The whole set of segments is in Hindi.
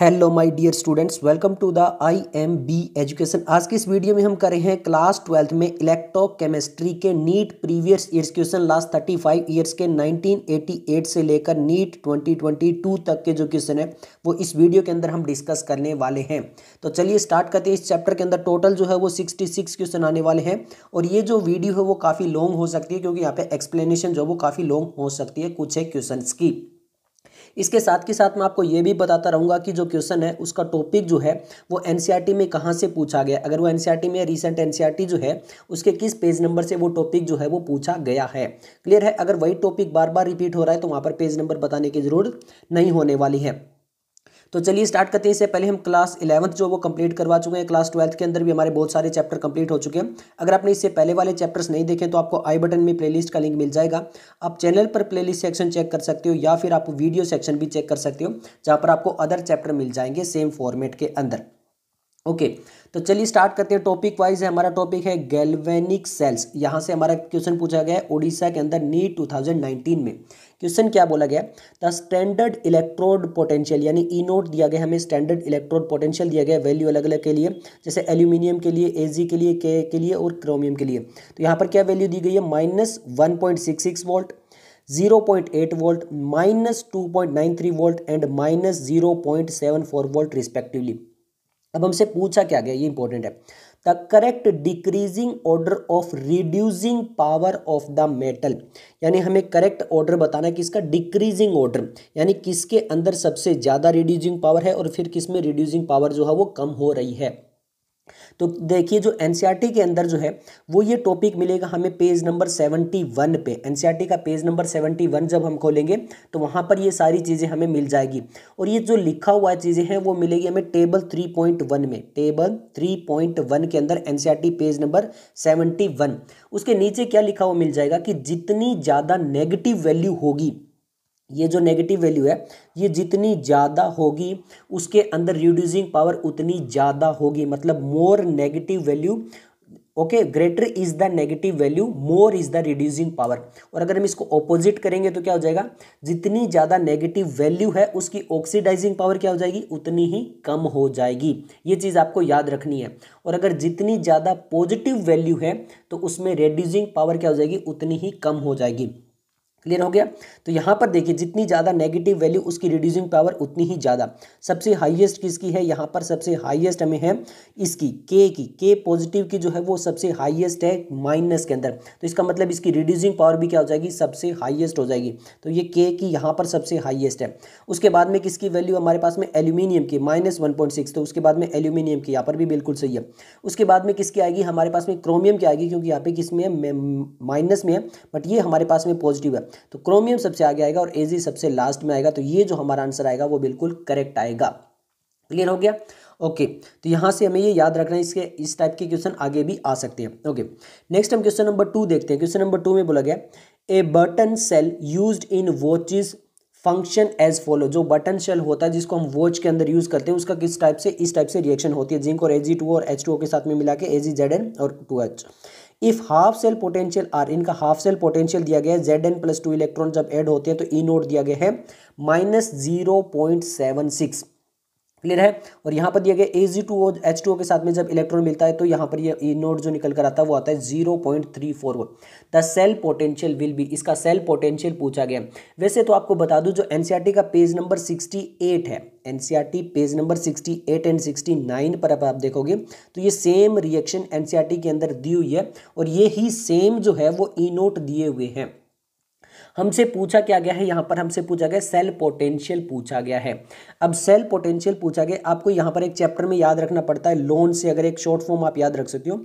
Hello my dear students welcome to the I M B education आज की इस वीडियो में हम कर रहे हैं क्लास ट्वेल्थ में इलेक्ट्रो केमिस्ट्री के NEET previous years question last thirty five years के 1988 से लेकर नीट 2022 तक के जो क्वेश्चन है वो इस वीडियो के अंदर हम डिस्कस करने वाले हैं तो चलिए स्टार्ट करते हैं इस चैप्टर के अंदर टोटल जो है वो सिक्सटी क्वेश्चन आने वाले हैं और ये जो वीडियो है वो काफ़ी लॉन्ग हो सकती है क्योंकि यहाँ पर एक्सप्लेनेशन जो है वो काफ़ी लॉन्ग हो सकती है कुछ है क्वेश्चन की इसके साथ के साथ मैं आपको ये भी बताता रहूँगा कि जो क्वेश्चन है उसका टॉपिक जो है वो एन e में कहाँ से पूछा गया अगर वो एन e में रिसेंट एन e जो है उसके किस पेज नंबर से वो टॉपिक जो है वो पूछा गया है क्लियर है अगर वही टॉपिक बार बार रिपीट हो रहा है तो वहाँ पर पेज नंबर बताने की जरूरत नहीं होने वाली है तो चलिए स्टार्ट करते हैं इससे पहले हम क्लास इलेवंथ जो वो कंप्लीट करवा चुके हैं क्लास ट्वेल्थ के अंदर भी हमारे बहुत सारे चैप्टर कंप्लीट हो चुके हैं अगर आपने इससे पहले वाले चैप्टर्स नहीं देखे तो आपको आई बटन में प्ले का लिंक मिल जाएगा आप चैनल पर प्ले सेक्शन चेक कर सकते हो या फिर आप वीडियो सेक्शन भी चेक कर सकते हो जहाँ पर आपको अदर चैप्टर मिल जाएंगे सेम फॉर्मेट के अंदर ओके okay. तो चलिए स्टार्ट करते हैं टॉपिक वाइज है हमारा टॉपिक है गैल्वेनिक सेल्स यहाँ से हमारा क्वेश्चन पूछा गया है ओडिशा के अंदर नीट 2019 में क्वेश्चन क्या बोला गया द स्टैंडर्ड इलेक्ट्रोड पोटेंशियल यानी ई e नोट दिया गया हमें स्टैंडर्ड इलेक्ट्रोड पोटेंशियल दिया गया वैल्यू अलग अलग के लिए जैसे एल्यूमिनियम के लिए ए के लिए के के लिए और क्रोमियम के लिए तो यहाँ पर क्या वैल्यू दी गई है minus one point six six volt zero point eight volt minus two point nine three volt and minus zero point seven four volt respectively अब हमसे पूछा क्या गया ये इंपॉर्टेंट है the correct decreasing order of reducing power of the metal यानी हमें करेक्ट ऑर्डर बताना है किसका डिक्रीजिंग ऑर्डर यानी किसके अंदर सबसे ज़्यादा रिड्यूजिंग पावर है और फिर किस में रिड्यूजिंग पावर जो है वो कम हो रही है तो देखिए जो एन e के अंदर जो है वो ये टॉपिक मिलेगा हमें पेज नंबर सेवेंटी वन पे एन e का पेज नंबर सेवेंटी वन जब हम खोलेंगे तो वहाँ पर ये सारी चीज़ें हमें मिल जाएगी और ये जो लिखा हुआ चीज़ें हैं वो मिलेगी हमें टेबल थ्री पॉइंट वन में टेबल थ्री पॉइंट वन के अंदर एन पेज नंबर सेवेंटी वन उसके नीचे क्या लिखा हुआ मिल जाएगा कि जितनी ज़्यादा नेगेटिव वैल्यू होगी ये जो नेगेटिव वैल्यू है ये जितनी ज़्यादा होगी उसके अंदर रिड्यूसिंग पावर उतनी ज़्यादा होगी मतलब more negative value okay greater is the negative value more is the reducing power और अगर हम इसको ऑपोजिट करेंगे तो क्या हो जाएगा जितनी ज़्यादा नेगेटिव वैल्यू है उसकी ऑक्सीडाइजिंग पावर क्या हो जाएगी उतनी ही कम हो जाएगी ये चीज़ आपको याद रखनी है और अगर जितनी ज़्यादा पॉजिटिव वैल्यू है तो उसमें रिड्यूसिंग पावर क्या हो जाएगी उतनी ही कम हो जाएगी क्लियर हो गया तो यहाँ पर देखिए जितनी ज़्यादा नेगेटिव वैल्यू उसकी रिड्यूसिंग पावर उतनी ही ज़्यादा सबसे हाईएस्ट किसकी है यहाँ पर सबसे हाईएस्ट हमें है इसकी के की के पॉजिटिव की जो है वो सबसे हाईएस्ट है माइनस के अंदर तो इसका मतलब इसकी रिड्यूसिंग पावर भी क्या हो जाएगी सबसे हाइएस्ट हो जाएगी तो ये के की यहाँ पर सबसे हाइएस्ट है उसके बाद में किसकी वैल्यू हमारे पास में एल्यूमिनियम की माइनस तो उसके बाद में एल्यूमिनियम की यहाँ पर भी बिल्कुल सही है उसके बाद में किसकी आएगी हमारे पास में क्रोमियम की आएगी क्योंकि यहाँ पे किस में माइनस में है बट ये हमारे पास में पॉजिटिव है तो क्रोमियम सबसे आगे आएगा और एजी सबसे लास्ट में आएगा तो ये जो हमारा आंसर आएगा वो बिल्कुल करेक्ट आएगा क्लियर हो गया ओके okay, तो यहाँ से हमें ये याद रखना है इसके इस टाइप के क्वेश्चन आगे भी आ सकते हैं ओके नेक्स्ट हम क्वेश्चन नंबर टू देखते हैं क्वेश्चन नंबर टू में बोला गया a button cell use in watches function as follow जो बटन सेल होता है जिसको हम वॉच के अंदर यूज़ करते हैं उसका किस टाइप से इस टाइप से रिएक्शन होती है जिंक और एजी टू और एच टू के साथ में मिला के एजी जेड एन और two H if half cell potential are इनका हाफ सेल पोटेंशियल दिया गया है Z N plus two electron जब एड होते हैं तो ई e नोट दिया गया है minus zero point seven six clear है और यहाँ पर दिया गया A G two O H two के साथ में जब इलेक्ट्रॉन मिलता है तो यहाँ पर ये यह नोट जो निकल कर आता है वो आता है zero point three four one the cell potential will be इसका सेल पोटेंशियल पूछा गया वैसे तो आपको बता दूं जो एनसीईआरटी e का पेज नंबर सिक्सटी एट है NCERT page number sixty eight and sixty nine पर आप देखोगे तो ये सेम रिएक्शन एनसीईआरटी के अंदर दी हुई है और ये ही सेम जो है वो ई e नोट दिए हुए हैं हमसे पूछा क्या गया है यहाँ पर हमसे पूछा गया सेल पोटेंशियल पूछा गया है अब सेल पोटेंशियल पूछा गया आपको यहाँ पर एक चैप्टर में याद रखना पड़ता है लोन से अगर एक शॉर्ट फॉर्म आप याद रख सकते हो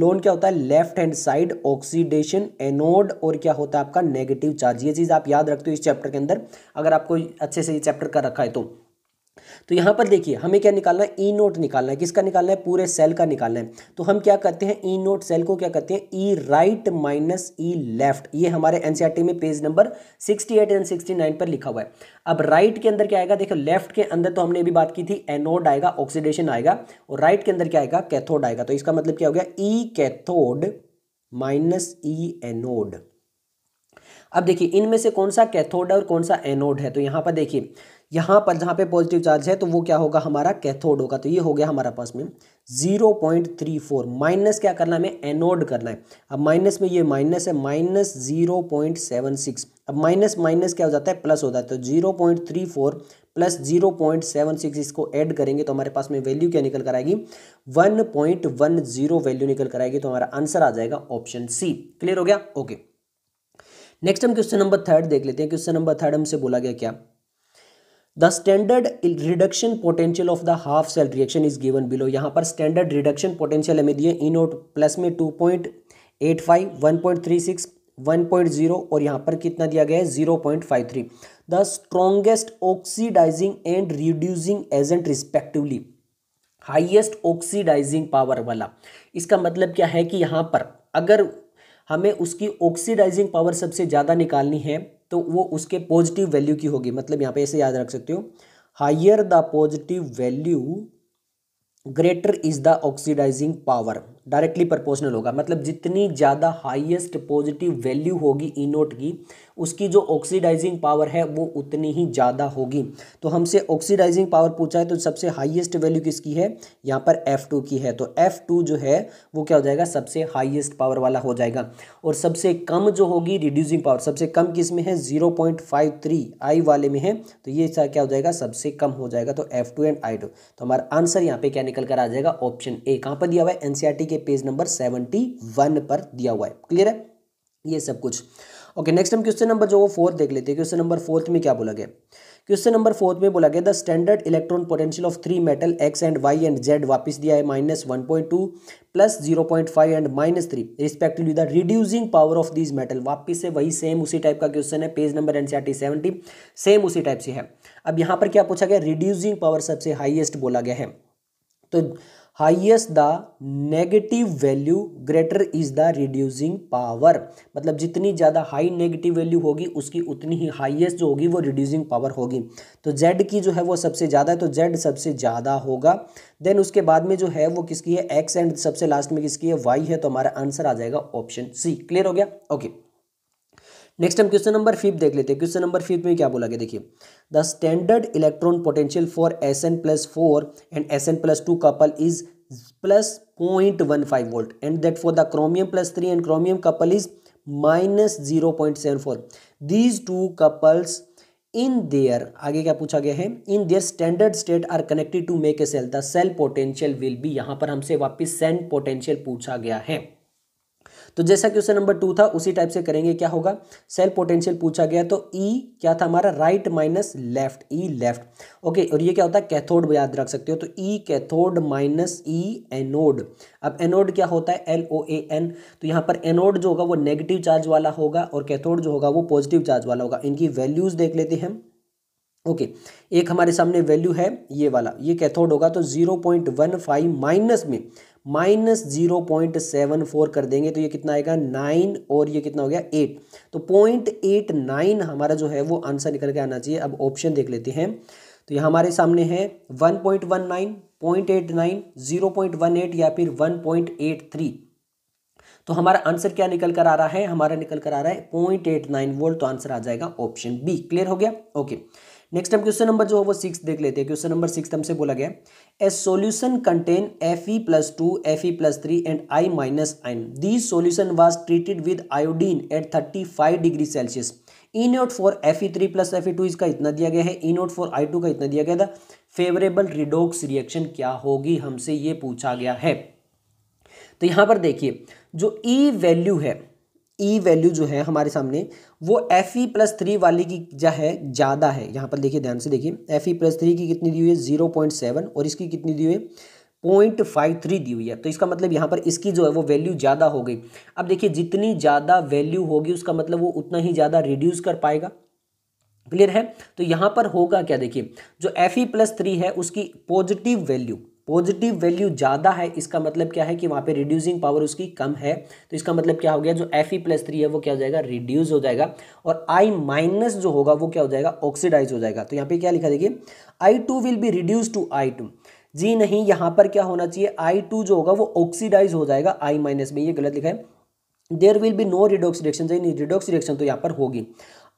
लोन क्या होता है left hand side oxidation anode और क्या होता है आपका नेगेटिव चार्ज ये चीज़ आप याद रखते हो इस चैप्टर के अंदर अगर आपको अच्छे से ये चैप्टर का रखा है तो तो यहां पर देखिए हमें क्या निकालना है ई नोट निकालना है किसका निकालना है पूरे सेल का निकालना है तो हम क्या करते हैं ई नोट सेल को क्या करते हैं E right minus E left ये हमारे एनसीआरटी e में page number 68 eight and sixty पर लिखा हुआ है अब राइट के अंदर क्या आएगा देखो लेफ्ट के अंदर तो हमने अभी बात की थी एनोड आएगा ऑक्सीडेशन आएगा और राइट के अंदर क्या आएगा कैथोड आएगा तो इसका मतलब क्या हो गया E cathode minus E anode अब देखिए इनमें से कौन सा कैथोड है और कौन सा एनोड है तो यहां पर देखिए यहाँ पर जहाँ पे पॉजिटिव चार्ज है तो वो क्या होगा हमारा कैथोड होगा तो ये हो गया हमारा पास में zero point three four minus क्या करना है हमें एनोड करना है अब माइनस में ये माइनस है minus zero point seven six अब माइनस माइनस क्या हो जाता है प्लस हो जाता है तो zero point three four plus zero point seven six इसको ऐड करेंगे तो हमारे पास में वैल्यू क्या निकल कर आएगी one point one zero value निकल कर आएगी तो हमारा आंसर आ जाएगा ऑप्शन सी क्लियर हो गया ओके नेक्स्ट हम क्वेश्चन नंबर थर्ड देख लेते हैं क्वेश्चन नंबर थर्ड हमसे बोला गया क्या the standard reduction potential of the half cell reaction is given below यहाँ पर स्टैंडर्ड रिडक्शन पोटेंशियल हमें दिए इन ओट प्लस में two point eight five one point three six one point zero और यहाँ पर कितना दिया गया है zero point five three the strongest oxidising and reducing agent respectively highest oxidising power वाला इसका मतलब क्या है कि यहाँ पर अगर हमें उसकी ऑक्सीडाइजिंग पावर सबसे ज़्यादा निकालनी है तो वो उसके पॉजिटिव वैल्यू की होगी मतलब यहाँ पे ऐसे याद रख सकते हो higher the positive value greater is the oxidising power directly proportional होगा मतलब जितनी ज़्यादा हाईएस्ट पॉजिटिव वैल्यू होगी ई नोट की उसकी जो ऑक्सीडाइजिंग पावर है वो उतनी ही ज़्यादा होगी तो हमसे ऑक्सीडाइजिंग पावर पूछा है तो सबसे हाईएस्ट वैल्यू किसकी है यहाँ पर F2 की है तो F2 जो है वो क्या हो जाएगा सबसे हाईएस्ट पावर वाला हो जाएगा और सबसे कम जो होगी रिड्यूसिंग पावर सबसे कम किस में है zero point five three I वाले में है तो ये क्या हो जाएगा सबसे कम हो जाएगा तो F two and I two तो हमारा आंसर यहाँ पर क्या निकल कर आ जाएगा ऑप्शन ए कहाँ पर दिया हुआ है एनसीआर के पेज नंबर सेवेंटी वन पर दिया हुआ है क्लियर है ये सब कुछ ओके नेक्स्ट हम क्वेश्चन नंबर जो वो फोर्थ देख लेते हैं क्वेश्चन नंबर फोर्थ में क्या बोला गया क्वेश्चन नंबर फोर्थ में बोला गया the standard electron potential of three metal X and Y and Z वापस दिया है minus one point two plus zero point five and minus three respectively the reducing power of this metal वापस से वही सेम उसी टाइप का क्वेश्चन है page number N C same उसी टाइप से है अब यहाँ पर क्या पूछा गया रिड्यूसिंग पावर सबसे हाइएस्ट बोला गया है तो highest the negative value greater is the reducing power मतलब जितनी ज़्यादा हाई नेगेटिव वैल्यू होगी उसकी उतनी ही हाइएस्ट जो होगी वो रिड्यूसिंग पावर होगी तो जेड की जो है वो सबसे ज़्यादा है तो जेड सबसे ज़्यादा होगा देन उसके बाद में जो है वो किसकी है एक्स एंड सबसे लास्ट में किसकी है वाई है तो हमारा आंसर आ जाएगा ऑप्शन सी क्लियर हो गया ओके okay. नेक्स्ट हम क्वेश्चन नंबर फिफ्थ देख लेते हैं क्वेश्चन नंबर फिफ्थ में क्या बोला गया देखिए the standard electron potential for S N plus four and S N plus two couple is plus point one five volt and that for the chromium plus three and chromium couple is minus zero point seven four these two couples in their आगे क्या पूछा गया है in their standard state are connected to make a cell the cell potential will be यहाँ पर हमसे वापिस सेल पोटेंशियल पूछा गया है तो जैसा कि उसे नंबर टू था उसी टाइप से करेंगे क्या होगा सेल पोटेंशियल पूछा गया तो ई e, क्या था हमारा right minus left E left okay और ये क्या होता है कैथोड याद रख सकते हो तो E cathode minus E anode अब एनोड क्या होता है एल ओ ए एन तो यहाँ पर एनोड जो होगा वो नेगेटिव चार्ज वाला होगा और कैथोड जो होगा वो पॉजिटिव चार्ज वाला होगा इनकी वैल्यूज़ देख लेते हैं ओके okay. एक हमारे सामने वैल्यू है ये वाला ये कैथोड होगा तो 0.15 माइनस में minus zero point seven four कर देंगे तो ये कितना आएगा नाइन और ये कितना हो गया एट तो पॉइंट एट नाइन हमारा जो है वो आंसर निकल के आना चाहिए अब ऑप्शन देख लेते हैं तो ये हमारे सामने है one point one nine point eight nine zero point one eight या फिर वन पॉइंट एट थ्री तो हमारा आंसर क्या निकल कर आ रहा है हमारा निकल कर आ रहा है पॉइंट एट नाइन वोल्ट तो आंसर आ जाएगा ऑप्शन बी क्लियर हो गया ओके okay. नेक्स्ट हम क्वेश्चन नंबर जो है वो सिक्स देख लेते हैं क्वेश्चन नंबर सिक्स हमसे बोला गया a solution contain F E plus two F E plus three and I minus ion the solution was treated with iodine at thirty five degree Celsius E naught for F E three plus F E two इसका इतना दिया गया है E naught for I two का इतना दिया गया था फेवरेबल रिडोक्स रिएक्शन क्या होगी हमसे ये पूछा गया है तो यहाँ पर देखिए जो ई e वैल्यू है ई e वैल्यू जो है हमारे सामने वो एफ ई प्लस थ्री वाली की जो है ज़्यादा है यहाँ पर देखिए ध्यान से देखिए एफ ई प्लस थ्री की कितनी दी हुई है जीरो पॉइंट सेवन और इसकी कितनी दी हुई है पॉइंट फाइव थ्री दी हुई है तो इसका मतलब यहाँ पर इसकी जो है वो वैल्यू ज़्यादा हो गई अब देखिए जितनी ज़्यादा वैल्यू होगी उसका मतलब वो उतना ही ज़्यादा रिड्यूस कर पाएगा क्लियर है तो यहाँ पर होगा क्या देखिए जो एफ ई प्लस थ्री है उसकी पॉजिटिव वैल्यू पॉजिटिव वैल्यू ज़्यादा है इसका मतलब क्या है कि वहाँ पे रिड्यूसिंग पावर उसकी कम है तो इसका मतलब क्या हो गया जो एफ ई प्लस थ्री है वो क्या हो जाएगा रिड्यूस हो जाएगा और आई माइनस जो होगा वो क्या हो जाएगा ऑक्सीडाइज हो जाएगा तो यहाँ पे क्या लिखा देखिए I two will be reduce to I two G नहीं यहाँ पर क्या होना चाहिए आई टू जो होगा वो ऑक्सीडाइज हो जाएगा आई माइनस में ये गलत लिखा है there will be no redox reaction यानी रिडोक्स रिएक्शन तो यहाँ पर होगी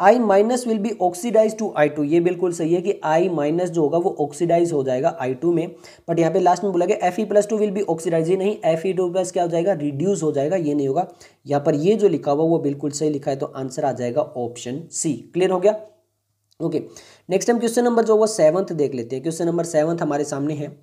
I minus will be oxidise to I two ये बिल्कुल सही है कि आई माइनस जो होगा वो ऑक्सीडाइज हो जाएगा आई टू में बट यहाँ पे लास्ट में बोला गया F E plus two will be oxidise ये नहीं एफ ई टू प्लस क्या हो जाएगा रिड्यूस हो जाएगा ये नहीं होगा यहाँ पर ये जो लिखा हुआ वो बिल्कुल सही लिखा है तो आंसर आ जाएगा ऑप्शन सी क्लियर हो गया ओके नेक्स्ट हम क्वेश्चन नंबर जो होगा सेवंथ देख लेते हैं क्वेश्चन नंबर सेवंथ हमारे सामने है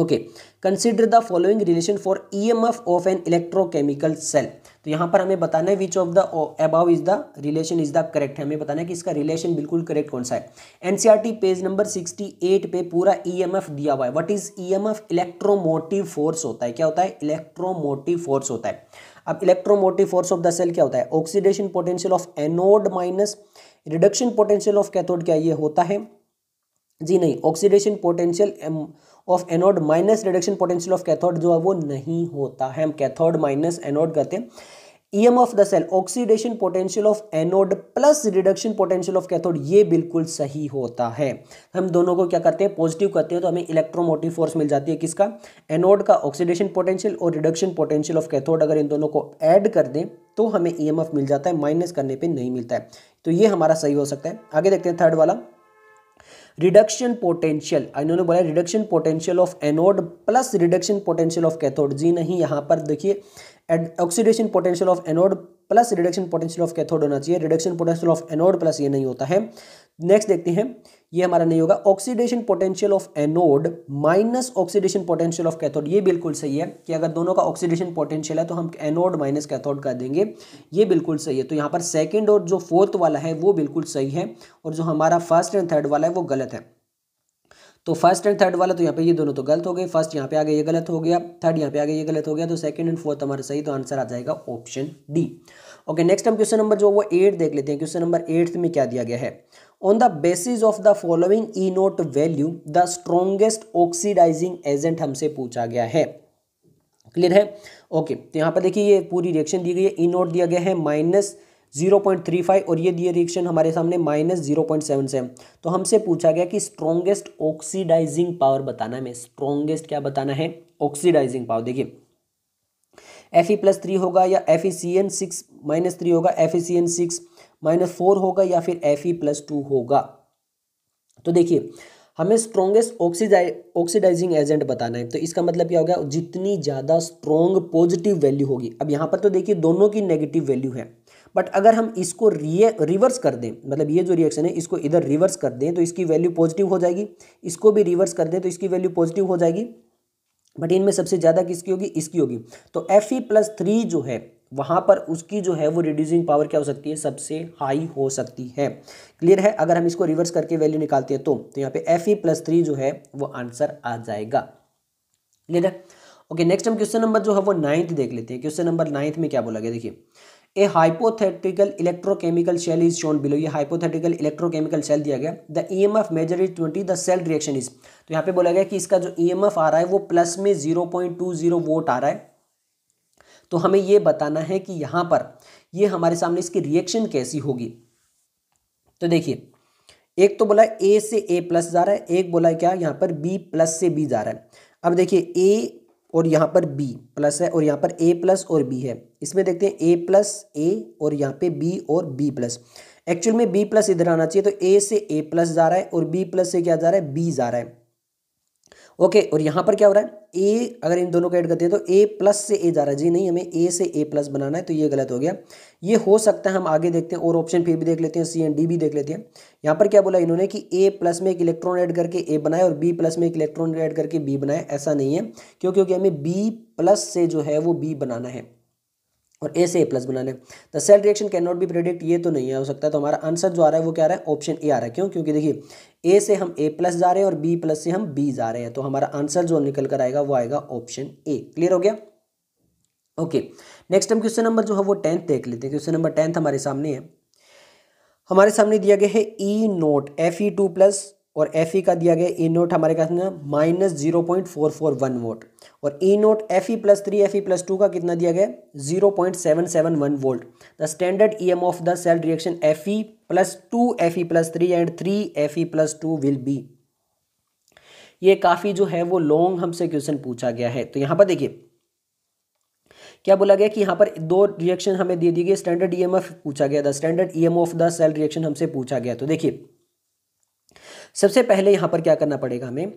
okay consider the following relation for E M F of an electrochemical cell तो यहाँ पर हमें बताना है which of the above is the relation is the correct है हमें बताना है कि इसका रिलेशन बिल्कुल करेक्ट कौन सा है एनसीईआरटी पेज नंबर 68 पे पूरा ईएमएफ e दिया हुआ है what is EMF electromotive force होता है क्या होता है इलेक्ट्रोमोटिव फोर्स होता है अब electromotive force of the cell क्या होता है oxidation potential of anode minus reduction potential of cathode क्या ये होता है जी नहीं oxidation potential of anode minus reduction potential of cathode जो है वो नहीं होता है हम कैथोड माइनस एनोड कहते हैं E M of the cell oxidation potential of anode plus reduction potential of cathode ये बिल्कुल सही होता है हम दोनों को क्या करते हैं पॉजिटिव करते हैं तो हमें इलेक्ट्रोमोटिव फोर्स मिल जाती है किसका एनोड का ऑक्सीडेशन पोटेंशियल और रिडक्शन पोटेंशियल ऑफ कैथोड अगर इन दोनों को ऐड कर दें तो हमें ई e मिल जाता है माइनस करने पर नहीं मिलता है तो ये हमारा सही हो सकता है आगे देखते हैं थर्ड वाला रिडक्शन पोटेंशियल इन्होंने बोला reduction potential of anode plus reduction potential of cathode जी नहीं यहाँ पर देखिए oxidation potential of anode plus reduction potential of cathode होना चाहिए reduction potential of anode plus ये नहीं होता है नेक्स्ट देखते हैं ये हमारा नहीं होगा oxidation potential of anode minus oxidation potential of cathode ये बिल्कुल सही है कि अगर दोनों का ऑक्सीडेशन पोटेंशियल है तो हम एनोड माइनस कैथोड कर देंगे ये बिल्कुल सही है तो यहाँ पर सेकेंड और जो फोर्थ वाला है वो बिल्कुल सही है और जो हमारा फर्स्ट एंड थर्ड वाला है वो गलत है तो फर्स्ट एंड थर्ड वाला तो यहाँ पे ये दोनों तो गलत हो गए फर्स्ट यहाँ पे आ गया ये गलत हो गया थर्ड यहाँ पे आ गया ये गलत हो गया तो सेकंड एंड फोर्थ हमारा सही तो आंसर आ जाएगा ऑप्शन डी ओके नेक्स्ट हम क्वेश्चन नंबर जो वो एट देख लेते हैं क्वेश्चन नंबर एट्थ में क्या दिया गया है on the basis of the following e note value the strongest oxidizing agent हमसे पूछा गया है क्लियर है ओके okay, तो यहाँ पर देखिए ये पूरी रिएक्शन दी गई है ई नोट दिया गया है माइनस जीरो और ये दिए रिएक्शन हमारे सामने minus zero point seven seven तो हमसे पूछा गया कि स्ट्रॉन्गेस्ट ऑक्सीडाइजिंग पावर बताना है स्ट्रॉन्गेस्ट क्या बताना है ऑक्सीडाइजिंग पावर देखिए एफ ई प्लस थ्री होगा या F E C N six minus three होगा F E C N six minus four होगा या फिर एफ ई प्लस टू होगा तो देखिए हमें स्ट्रॉन्गेस्ट ऑक्सीडाइ ऑक्सीडाइजिंग एजेंट बताना है तो इसका मतलब क्या हो गया जितनी ज़्यादा स्ट्रॉन्ग पॉजिटिव वैल्यू होगी अब यहाँ पर तो देखिए दोनों की नेगेटिव वैल्यू है बट अगर हम इसको रिए रिवर्स कर दें मतलब ये जो रिएक्शन है इसको इधर रिवर्स कर दें तो इसकी वैल्यू पॉजिटिव हो जाएगी इसको भी रिवर्स कर दें तो इसकी वैल्यू पॉजिटिव हो जाएगी बट इनमें सबसे ज़्यादा किसकी होगी इसकी होगी तो एफ ई प्लस थ्री जो है वहाँ पर उसकी जो है वो रिड्यूसिंग पावर क्या हो सकती है सबसे हाई हो सकती है क्लियर है अगर हम इसको रिवर्स करके वैल्यू निकालते हैं तो तो यहाँ पे एफ ई प्लस थ्री जो है वो आंसर आ जाएगा क्लियर है ओके नेक्स्ट हम क्वेश्चन नंबर जो है वो नाइन्थ देख लेते हैं क्वेश्चन नंबर नाइन्थ में क्या बोला गया देखिए a hypothetical electrochemical cell is shown below ये हाइपोथेटिकल इलेक्ट्रोकेमिकल सेल दिया गया the E M F measure is twenty the cell reaction is तो यहाँ पे बोला गया कि इसका जो ई एम एफ आ रहा है वो प्लस में zero point two zero volt आ रहा है तो हमें ये बताना है कि यहाँ पर ये हमारे सामने इसकी रिएक्शन कैसी होगी तो देखिए एक तो बोला ए से ए प्लस जा रहा है एक बोला क्या यहाँ पर बी प्लस से बी जा रहा है अब देखिए ए और यहाँ पर बी प्लस है और यहाँ पर ए प्लस और बी है इसमें देखते हैं ए प्लस ए और यहाँ पे बी और बी प्लस एक्चुअल में बी प्लस इधर आना चाहिए तो ए से ए प्लस जा रहा है और बी प्लस से क्या जा रहा है बी जा रहा है ओके और यहाँ पर क्या हो रहा है ए अगर इन दोनों को ऐड करते हैं तो ए प्लस से ए जा रहा है जी नहीं हमें ए से ए प्लस बनाना है तो ये गलत हो गया ये हो सकता है हम आगे देखते हैं और ऑप्शन फिर भी देख लेते हैं सी एंड डी भी देख लेते हैं यहाँ पर क्या बोला इन्होंने कि ए प्लस में एक इलेक्ट्रॉन ऐड करके ए बनाए और बी प्लस में एक इलेक्ट्रॉन ऐड करके बी बनाए ऐसा नहीं है क्यों क्योंकि हमें बी प्लस से जो है वो बी बनाना है और ए से ए प्लस बना लें the cell reaction can not be predict ये तो नहीं है हो सकता तो हमारा आंसर जो आ रहा है वो क्या आ रहा है ऑप्शन ए आ रहा है क्यों क्योंकि देखिए ए से हम ए प्लस जा रहे हैं और बी प्लस से हम बी जा रहे हैं तो हमारा आंसर जो निकल कर आएगा वो आएगा ऑप्शन ए क्लियर हो गया ओके नेक्स्ट हम क्वेश्चन नंबर जो है वो टेंथ देख लेते हैं क्वेश्चन नंबर टेंथ हमारे सामने है हमारे सामने दिया गया है E naught F E two plus और एफ ई का दिया गया ई e नोट हमारे पास में minus zero point four four one volt और E naught F E plus three F E plus two का कितना दिया गया zero point seven seven one volt the standard E M of the cell reaction F E plus two F E plus three and three F E plus two will be ये काफ़ी जो है वो लॉन्ग हमसे क्वेश्चन पूछा गया है तो यहां पर देखिए क्या बोला गया कि यहाँ पर दो रिएक्शन हमें दे दी गई स्टैंडर्ड ईएमएफ पूछा गया था standard EMF of the cell reaction हमसे पूछा गया तो देखिए सबसे पहले यहाँ पर क्या करना पड़ेगा हमें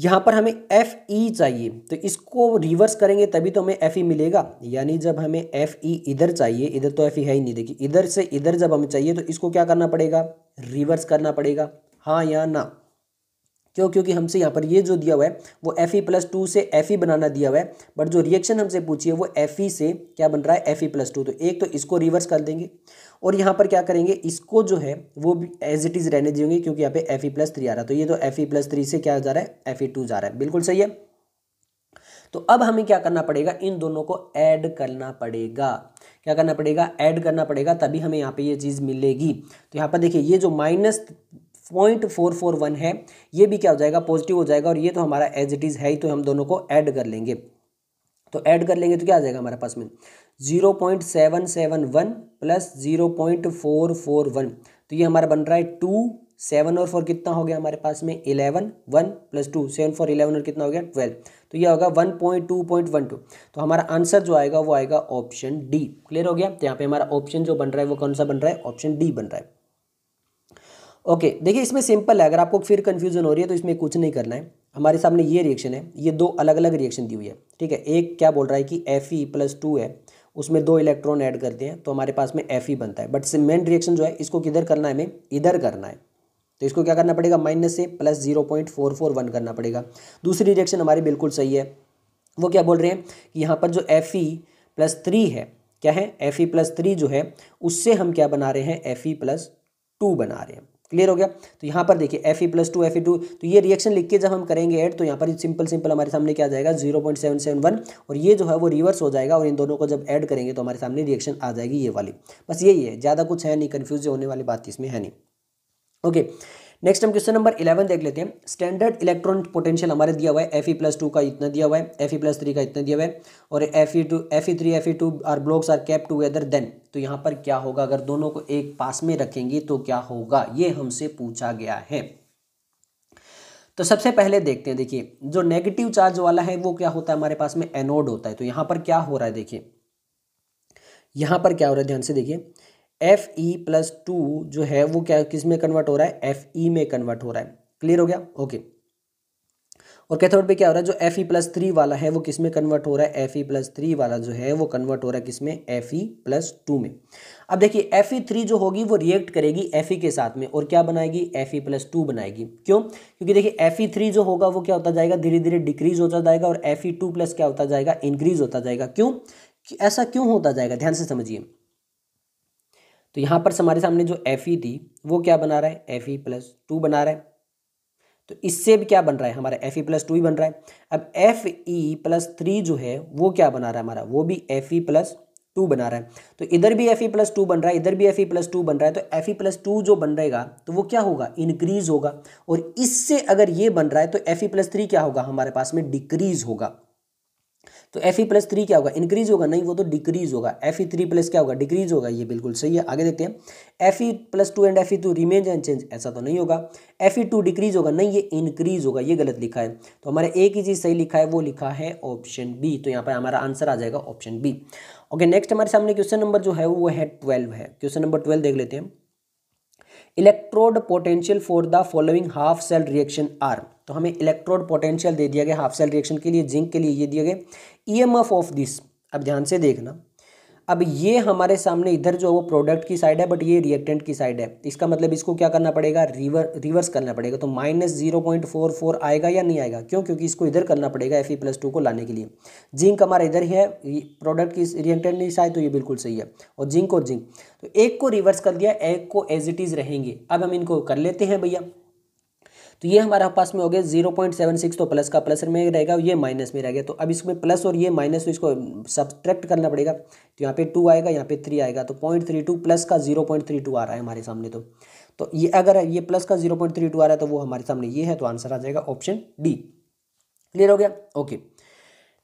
यहाँ पर हमें एफ ई चाहिए तो इसको रिवर्स करेंगे तभी तो हमें एफ ई मिलेगा यानी जब हमें एफ ई इधर चाहिए इधर तो एफ ई है ही नहीं देखिए इधर से इधर जब हमें चाहिए तो इसको क्या करना पड़ेगा रिवर्स करना पड़ेगा हाँ या ना क्यों क्योंकि हमसे यहाँ पर ये जो दिया हुआ है वो एफ ई प्लस टू से एफ ई बनाना दिया हुआ है बट जो रिएक्शन हमसे पूछी है वो एफ ई से क्या बन रहा है एफ ई प्लस टू तो एक तो इसको रिवर्स कर देंगे और यहाँ पर क्या करेंगे इसको जो है वो एज इट इज़ रहने देंगे क्योंकि यहाँ पे एफ ई प्लस थ्री आ रहा है तो ये तो एफ ई प्लस थ्री से क्या जा रहा है एफ ई टू जा रहा है बिल्कुल सही है तो अब हमें क्या करना पड़ेगा इन दोनों को ऐड करना पड़ेगा क्या करना पड़ेगा ऐड करना पड़ेगा तभी हमें यहाँ पे ये चीज़ मिलेगी तो यहाँ पर देखिए ये जो minus point four four one है ये भी क्या हो जाएगा पॉजिटिव हो जाएगा और ये तो हमारा एज इट इज़ है ही तो हम दोनों को ऐड कर लेंगे तो ऐड कर लेंगे तो क्या आ जाएगा हमारे पास में zero point seven seven one plus zero point four four one तो ये हमारा बन रहा है टू सेवन और फोर कितना हो गया हमारे पास में eleven one plus two seven four eleven और कितना हो गया ट्वेल्व तो ये होगा one point two point one two तो हमारा आंसर जो आएगा वो आएगा ऑप्शन डी क्लियर हो गया तो यहाँ पे हमारा ऑप्शन जो बन रहा है वो कौन सा बन रहा है ऑप्शन डी बन रहा है ओके देखिए इसमें सिंपल है अगर आपको फिर कन्फ्यूजन हो रही है तो इसमें कुछ नहीं करना है हमारे सामने ये रिएक्शन है ये दो अलग अलग रिएक्शन दी हुई है ठीक है एक क्या बोल रहा है कि एफ ई प्लस टू है उसमें दो इलेक्ट्रॉन ऐड करते हैं तो हमारे पास में एफ ई बनता है बट मेन रिएक्शन जो है इसको किधर करना है हमें इधर करना है तो इसको क्या करना पड़ेगा माइनस से plus zero point four four one करना पड़ेगा दूसरी रिएक्शन हमारी बिल्कुल सही है वो क्या बोल रहे हैं कि यहाँ पर जो एफ ई प्लस थ्री है क्या है एफ ई प्लस थ्री जो है उससे हम क्या बना रहे हैं एफ ई प्लस टू बना रहे हैं क्लियर हो गया तो यहाँ पर देखिए F E plus two F E two तो ये रिएक्शन लिख के जब हम करेंगे ऐड तो यहाँ पर सिंपल सिंपल हमारे सामने क्या जाएगा zero point seven seven one और ये जो है वो रिवर्स हो जाएगा और इन दोनों को जब ऐड करेंगे तो हमारे सामने रिएक्शन आ जाएगी ये वाली बस यही है ज़्यादा कुछ है नहीं कन्फ्यूज होने वाली बात इसमें है नहीं ओके okay. नेक्स्ट हम क्वेश्चन नंबर इलेवन देख लेते हैं स्टैंडर्ड इलेक्ट्रॉन पोटेंशियल हमारे दिया हुआ है एफ ई प्लस टू का इतना दिया हुआ है एफ ई प्लस थ्री का इतना दिया हुआ है और F E two F E three F E two are blocks are cap together then तो यहाँ पर क्या होगा अगर दोनों को एक पास में रखेंगे तो क्या होगा ये हमसे पूछा गया है तो सबसे पहले देखते हैं देखिए जो नेगेटिव चार्ज वाला है वो क्या होता है हमारे पास में एनोड होता है तो यहाँ पर क्या हो रहा है देखिए यहाँ पर क्या हो रहा है ध्यान से देखिए एफ ई प्लस टू जो है वो क्या किस में कन्वर्ट हो रहा है एफ ई में कन्वर्ट हो रहा है क्लियर हो गया ओके और कैथोड पे क्या हो रहा है जो एफ ई प्लस थ्री वाला है वो किस में कन्वर्ट हो रहा है एफ ई प्लस थ्री वाला जो है वो कन्वर्ट हो रहा है किस में एफ ई प्लस टू में अब देखिए एफ ई थ्री जो होगी वो रिएक्ट करेगी एफ ई के साथ में और क्या बनाएगी एफ ई प्लस टू बनाएगी क्यों क्योंकि देखिए एफ ई थ्री जो होगा वो क्या होता जाएगा धीरे धीरे डिक्रीज होता जाएगा और एफ ई टू प्लस क्या होता जाएगा इंक्रीज होता जाएगा क्यों ऐसा क्यों होता जाएगा ध्यान से समझिए तो यहाँ पर हमारे सामने जो एफ ई e थी वो क्या बना रहा है एफ ई प्लस टू बना रहा है तो इससे भी क्या बन रहा है हमारा एफ ई प्लस टू ही बन रहा है अब एफ ई प्लस थ्री जो है वो क्या बना रहा है हमारा वो भी एफ ई प्लस टू बना रहा है तो इधर भी एफ ई प्लस टू बन रहा है इधर भी एफ ई प्लस टू बन रहा है तो एफ ई प्लस टू जो बन रहेगा तो वो क्या होगा इंक्रीज होगा और इससे अगर ये बन रहा है तो एफ ई प्लस थ्री क्या होगा हमारे पास में डिक्रीज होगा तो एफ ई प्लस थ्री क्या होगा इंक्रीज होगा नहीं वो तो डिक्रीज होगा एफ ई थ्री प्लस क्या होगा डिक्रीज होगा ये बिल्कुल सही है आगे देखते हैं F E plus two and F E two remains and change ऐसा तो नहीं होगा एफ ई टू डिक्रीज होगा नहीं ये इंक्रीज होगा ये गलत लिखा है तो हमारे एक ही चीज़ सही लिखा है वो लिखा है ऑप्शन बी तो यहाँ पर हमारा आंसर आ जाएगा ऑप्शन बी ओके नेक्स्ट हमारे सामने क्वेश्चन नंबर जो है वो है ट्वेल्व है क्वेश्चन नंबर ट्वेल्व देख लेते हैं electrode potential for the following half cell reaction are तो हमें इलेक्ट्रोड पोटेंशियल दे दिया गया हाफ सेल रिएक्शन के लिए जिंक के लिए ये दिया गया ईएमएफ ऑफ दिस अब ध्यान से देखना अब ये हमारे सामने इधर जो वो प्रोडक्ट की साइड है बट ये रिएक्टेंट की साइड है इसका मतलब इसको क्या करना पड़ेगा रिवर रिवर्स करना पड़ेगा तो minus zero point four four आएगा या नहीं आएगा क्यों क्योंकि इसको इधर करना पड़ेगा एफ ई प्लस टू को लाने के लिए जिंक हमारा इधर ही है प्रोडक्ट की रिएक्टेंट नहीं साइड तो ये बिल्कुल सही है और जिंक और जिंक तो एक को रिवर्स कर दिया एक को एज इट इज़ रहेंगे अब हम इनको कर लेते हैं भैया तो ये हमारा पास में हो गया जीरो पॉइंट सेवन सिक्स तो प्लस का प्लस में रहेगा ये माइनस में रहेगा तो अब इसमें प्लस और ये माइनस तो इसको सब्सट्रैक्ट करना पड़ेगा तो यहाँ पे टू आएगा यहाँ पे थ्री आएगा तो पॉइंट थ्री टू प्लस का जीरो पॉइंट थ्री टू आ रहा है हमारे सामने तो तो ये अगर ये प्लस का जीरो पॉइंट थ्री टू आ रहा है तो वो हमारे सामने ये है तो आंसर आ जाएगा ऑप्शन डी क्लियर हो गया ओके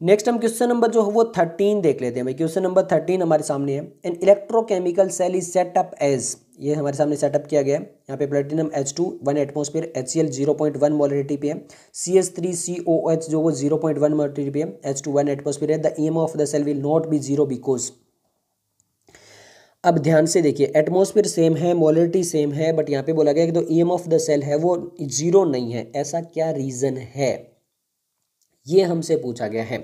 नेक्स्ट हम क्वेश्चन नंबर जो है वो थर्टीन देख लेते हैं भाई क्वेश्चन नंबर थर्टीन हमारे सामने है an electrochemical cell is set up as ये हमारे सामने सेटअप किया गया है यहाँ पे platinum H two one atmosphere H C L zero point one molality पे है C S three C O H जो वो जीरो पॉइंट वन मोलिटी पे है एच टू वन एटमोसफियर है the E M of the cell will not be zero because अब ध्यान से देखिए एटमोसफियर सेम है मोलिटी सेम है बट यहाँ पे बोला गया कि जो E M of the cell है वो जीरो नहीं है ऐसा क्या रीज़न है ये हमसे पूछा गया है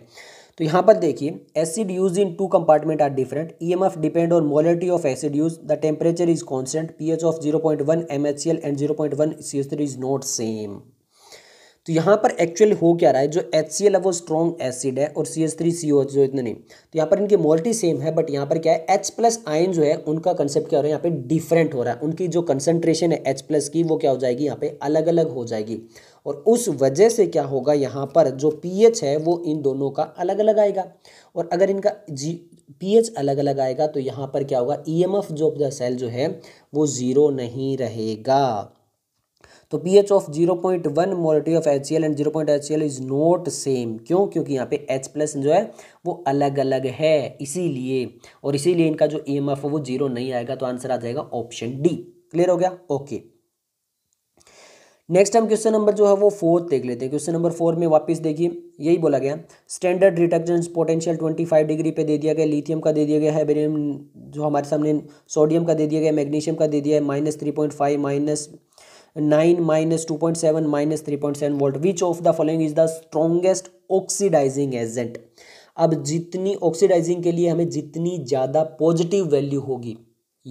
तो यहाँ पर देखिए acid use in two compartment are different E M F depend on molality of acid use the temperature is constant P H of zero point one M H C L and zero point one C H three is not same तो यहाँ पर एक्चुअल हो क्या रहा है जो एच सी एल है वो स्ट्रॉन्ग एसिड है और सी एस थ्री सी ओ जो इतने नहीं तो यहाँ पर इनकी मोलिटी सेम है बट यहाँ पर क्या है एच प्लस आयन जो है उनका कंसेप्ट क्या हो रहा है यहाँ पे डिफरेंट हो रहा है उनकी जो कंसनट्रेशन है एच प्लस की वो क्या हो जाएगी यहाँ पे अलग अलग हो जाएगी और उस वजह से क्या होगा यहाँ पर जो पीएच है वो इन दोनों का अलग अलग आएगा और अगर इनका जी पीएच अलग अलग आएगा तो यहाँ पर क्या होगा ईएमएफ e जो ऑफ द सेल जो है वो ज़ीरो नहीं रहेगा तो P H of zero point one molality of H L e and zero point H L e is not same क्यों क्योंकि यहाँ पे एच प्लस जो है वो अलग अलग है इसीलिए और इसीलिए इनका जो ई एम एफ वो जीरो नहीं आएगा तो आंसर आ जाएगा ऑप्शन डी क्लियर हो गया ओके okay. नेक्स्ट हम क्वेश्चन नंबर जो है वो फोर्थ देख लेते हैं क्वेश्चन नंबर फोर में वापस देखिए यही बोला गया standard reductance potential twenty five degree पे दे दिया गया लिथियम का दे दिया गया है बेरियम जो हमारे सामने सोडियम का दे दिया गया मैग्नीशियम का दे दिया है minus three point five minus nine minus two point seven minus three point seven volt which of the following is the strongest oxidising agent अब जितनी ऑक्सीडाइजिंग के लिए हमें जितनी ज़्यादा पॉजिटिव वैल्यू होगी